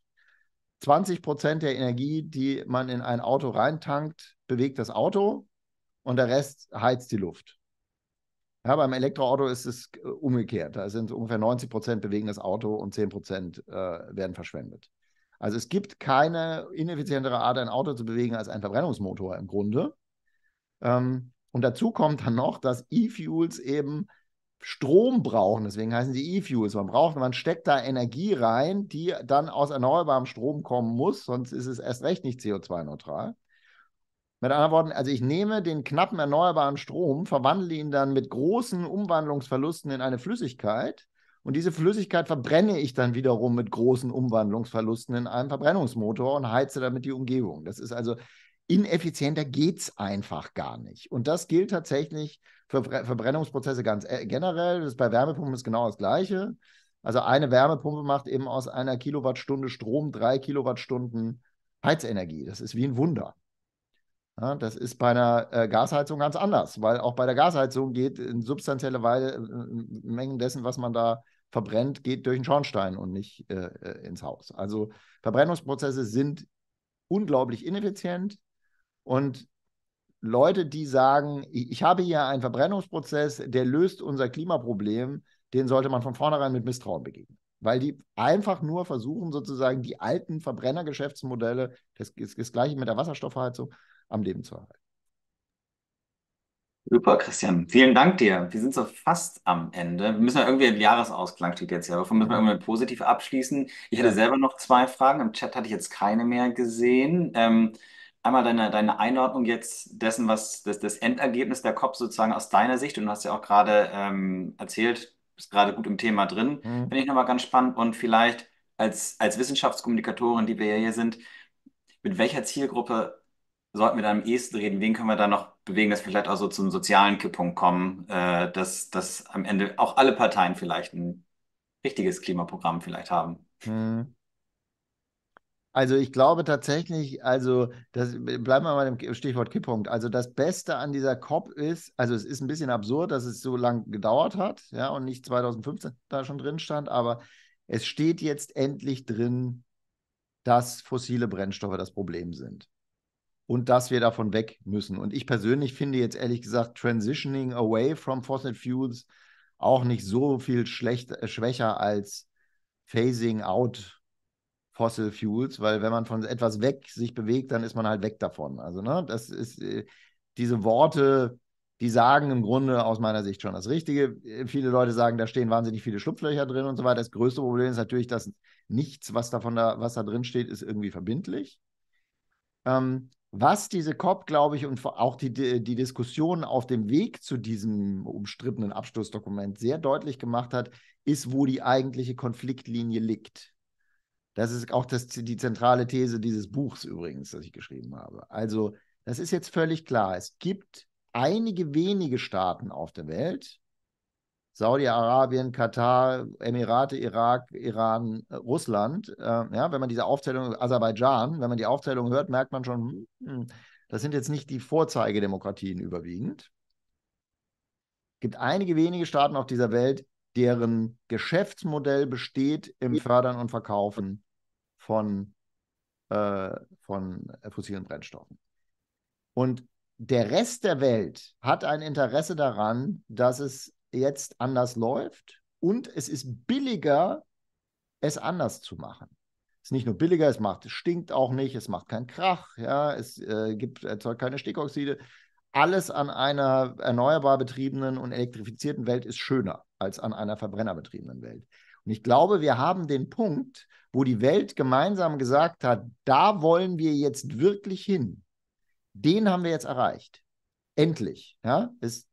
20 Prozent der Energie, die man in ein Auto reintankt, bewegt das Auto und der Rest heizt die Luft. Ja, beim Elektroauto ist es äh, umgekehrt. Da sind ungefähr 90 Prozent bewegen das Auto und 10 Prozent äh, werden verschwendet. Also es gibt keine ineffizientere Art, ein Auto zu bewegen als ein Verbrennungsmotor im Grunde. Ähm, und dazu kommt dann noch, dass E-Fuels eben Strom brauchen. Deswegen heißen sie E-Fuels. Man braucht, man steckt da Energie rein, die dann aus erneuerbarem Strom kommen muss, sonst ist es erst recht nicht CO2-neutral. Mit anderen Worten, also ich nehme den knappen erneuerbaren Strom, verwandle ihn dann mit großen Umwandlungsverlusten in eine Flüssigkeit, und diese Flüssigkeit verbrenne ich dann wiederum mit großen Umwandlungsverlusten in einem Verbrennungsmotor und heize damit die Umgebung. Das ist also ineffizienter geht es einfach gar nicht. Und das gilt tatsächlich für Verbrennungsprozesse ganz äh, generell. Das ist bei Wärmepumpen ist genau das Gleiche. Also eine Wärmepumpe macht eben aus einer Kilowattstunde Strom drei Kilowattstunden Heizenergie. Das ist wie ein Wunder. Ja, das ist bei einer äh, Gasheizung ganz anders, weil auch bei der Gasheizung geht in substanzielle Weile, äh, Mengen dessen, was man da verbrennt, geht durch den Schornstein und nicht äh, äh, ins Haus. Also Verbrennungsprozesse sind unglaublich ineffizient und Leute, die sagen, ich habe hier einen Verbrennungsprozess, der löst unser Klimaproblem, den sollte man von vornherein mit Misstrauen begegnen. Weil die einfach nur versuchen, sozusagen die alten Verbrennergeschäftsmodelle, das ist das gleiche mit der Wasserstoffheizung, am Leben zu erhalten. Super, Christian. Vielen Dank dir. Wir sind so fast am Ende. Wir müssen ja irgendwie im Jahresausklang steht jetzt ja. Wovon müssen wir mhm. irgendwie positiv abschließen. Ich hätte selber noch zwei Fragen. Im Chat hatte ich jetzt keine mehr gesehen. Ähm, einmal deine, deine Einordnung jetzt dessen, was das, das Endergebnis der COP sozusagen aus deiner Sicht, und du hast ja auch gerade ähm, erzählt, bist gerade gut im Thema drin, mhm. finde ich nochmal ganz spannend. Und vielleicht als, als Wissenschaftskommunikatorin, die wir ja hier sind, mit welcher Zielgruppe sollten wir da am ehesten reden? Wen können wir da noch bewegen, dass wir vielleicht auch so zum sozialen Kipppunkt kommen, äh, dass, dass am Ende auch alle Parteien vielleicht ein richtiges Klimaprogramm vielleicht haben. Hm. Also ich glaube tatsächlich, also das bleiben wir mal im Stichwort Kipppunkt. Also das Beste an dieser COP ist, also es ist ein bisschen absurd, dass es so lange gedauert hat, ja, und nicht 2015 da schon drin stand, aber es steht jetzt endlich drin, dass fossile Brennstoffe das Problem sind und dass wir davon weg müssen. Und ich persönlich finde jetzt ehrlich gesagt Transitioning away from fossil fuels auch nicht so viel schlecht, äh, schwächer als Phasing out fossil fuels, weil wenn man von etwas weg sich bewegt, dann ist man halt weg davon. Also, ne, das ist äh, diese Worte, die sagen im Grunde aus meiner Sicht schon das Richtige. Äh, viele Leute sagen, da stehen wahnsinnig viele Schlupflöcher drin und so weiter. Das größte Problem ist natürlich, dass nichts, was, davon da, was da drin steht, ist irgendwie verbindlich. Ähm, was diese COP, glaube ich, und auch die, die Diskussion auf dem Weg zu diesem umstrittenen Abschlussdokument sehr deutlich gemacht hat, ist, wo die eigentliche Konfliktlinie liegt. Das ist auch das, die zentrale These dieses Buchs übrigens, das ich geschrieben habe. Also, das ist jetzt völlig klar. Es gibt einige wenige Staaten auf der Welt, Saudi-Arabien, Katar, Emirate, Irak, Iran, äh, Russland. Äh, ja, wenn man diese Aufzählung, Aserbaidschan, wenn man die Aufzählung hört, merkt man schon, hm, das sind jetzt nicht die Vorzeigedemokratien überwiegend. Es gibt einige wenige Staaten auf dieser Welt, deren Geschäftsmodell besteht im Fördern und Verkaufen von, äh, von äh, fossilen Brennstoffen. Und der Rest der Welt hat ein Interesse daran, dass es jetzt anders läuft und es ist billiger, es anders zu machen. Es ist nicht nur billiger, es macht, es stinkt auch nicht, es macht keinen Krach, ja, es äh, gibt, erzeugt keine Stickoxide. Alles an einer erneuerbar betriebenen und elektrifizierten Welt ist schöner als an einer verbrennerbetriebenen Welt. Und ich glaube, wir haben den Punkt, wo die Welt gemeinsam gesagt hat, da wollen wir jetzt wirklich hin. Den haben wir jetzt erreicht. Endlich. Ja, ist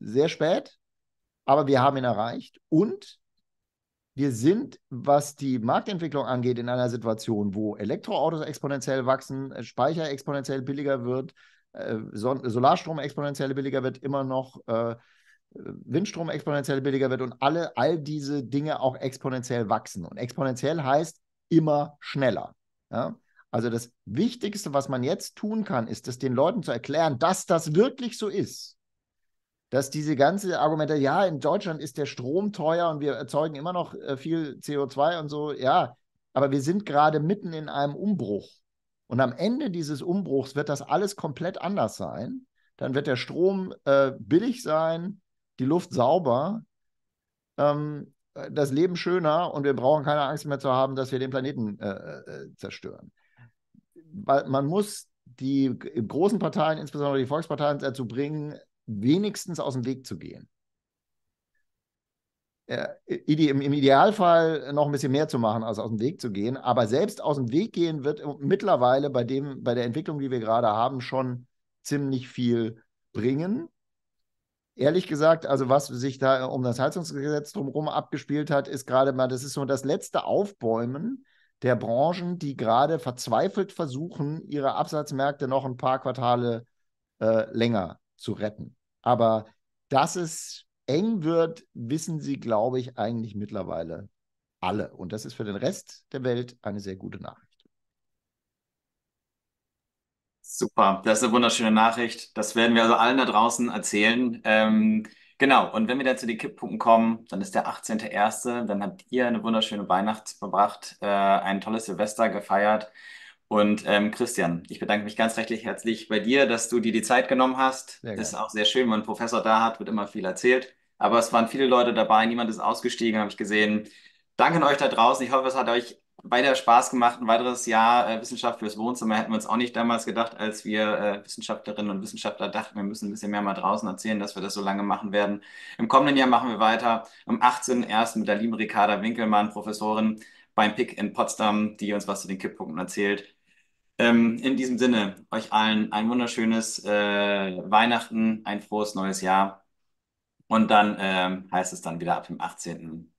sehr spät, aber wir haben ihn erreicht und wir sind, was die Marktentwicklung angeht, in einer Situation, wo Elektroautos exponentiell wachsen, äh, Speicher exponentiell billiger wird, äh, Solarstrom exponentiell billiger wird, immer noch äh, Windstrom exponentiell billiger wird und alle, all diese Dinge auch exponentiell wachsen. Und exponentiell heißt immer schneller. Ja? Also das Wichtigste, was man jetzt tun kann, ist es den Leuten zu erklären, dass das wirklich so ist dass diese ganze Argumente, ja, in Deutschland ist der Strom teuer und wir erzeugen immer noch äh, viel CO2 und so, ja, aber wir sind gerade mitten in einem Umbruch. Und am Ende dieses Umbruchs wird das alles komplett anders sein. Dann wird der Strom äh, billig sein, die Luft sauber, ähm, äh, das Leben schöner und wir brauchen keine Angst mehr zu haben, dass wir den Planeten äh, äh, äh zerstören. Weil man muss die großen Parteien, insbesondere die Volksparteien, dazu bringen, wenigstens aus dem Weg zu gehen. Äh, im, Im Idealfall noch ein bisschen mehr zu machen, als aus dem Weg zu gehen. Aber selbst aus dem Weg gehen wird mittlerweile bei, dem, bei der Entwicklung, die wir gerade haben, schon ziemlich viel bringen. Ehrlich gesagt, also was sich da um das Heizungsgesetz drumherum abgespielt hat, ist gerade mal, das ist so das letzte Aufbäumen der Branchen, die gerade verzweifelt versuchen, ihre Absatzmärkte noch ein paar Quartale äh, länger zu retten. Aber dass es eng wird, wissen sie, glaube ich, eigentlich mittlerweile alle. Und das ist für den Rest der Welt eine sehr gute Nachricht. Super, das ist eine wunderschöne Nachricht. Das werden wir also allen da draußen erzählen. Ähm, genau, und wenn wir dann zu den Kipppunkten kommen, dann ist der 18.01., dann habt ihr eine wunderschöne Weihnacht verbracht, äh, ein tolles Silvester gefeiert. Und ähm, Christian, ich bedanke mich ganz rechtlich herzlich bei dir, dass du dir die Zeit genommen hast. das ist auch sehr schön, wenn ein Professor da hat, wird immer viel erzählt. Aber es waren viele Leute dabei, niemand ist ausgestiegen, habe ich gesehen. Danke an euch da draußen. Ich hoffe, es hat euch weiter Spaß gemacht. Ein weiteres Jahr äh, Wissenschaft fürs Wohnzimmer hätten wir uns auch nicht damals gedacht, als wir äh, Wissenschaftlerinnen und Wissenschaftler dachten, wir müssen ein bisschen mehr mal draußen erzählen, dass wir das so lange machen werden. Im kommenden Jahr machen wir weiter. Am 18.01. mit der lieben Ricarda Winkelmann, Professorin beim PIC in Potsdam, die uns was zu den Kipppunkten erzählt. Ähm, in diesem Sinne, euch allen ein wunderschönes äh, Weihnachten, ein frohes neues Jahr. Und dann ähm, heißt es dann wieder ab dem 18.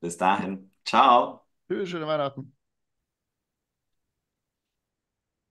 Bis dahin. Ciao. Tschüss, schöne Weihnachten.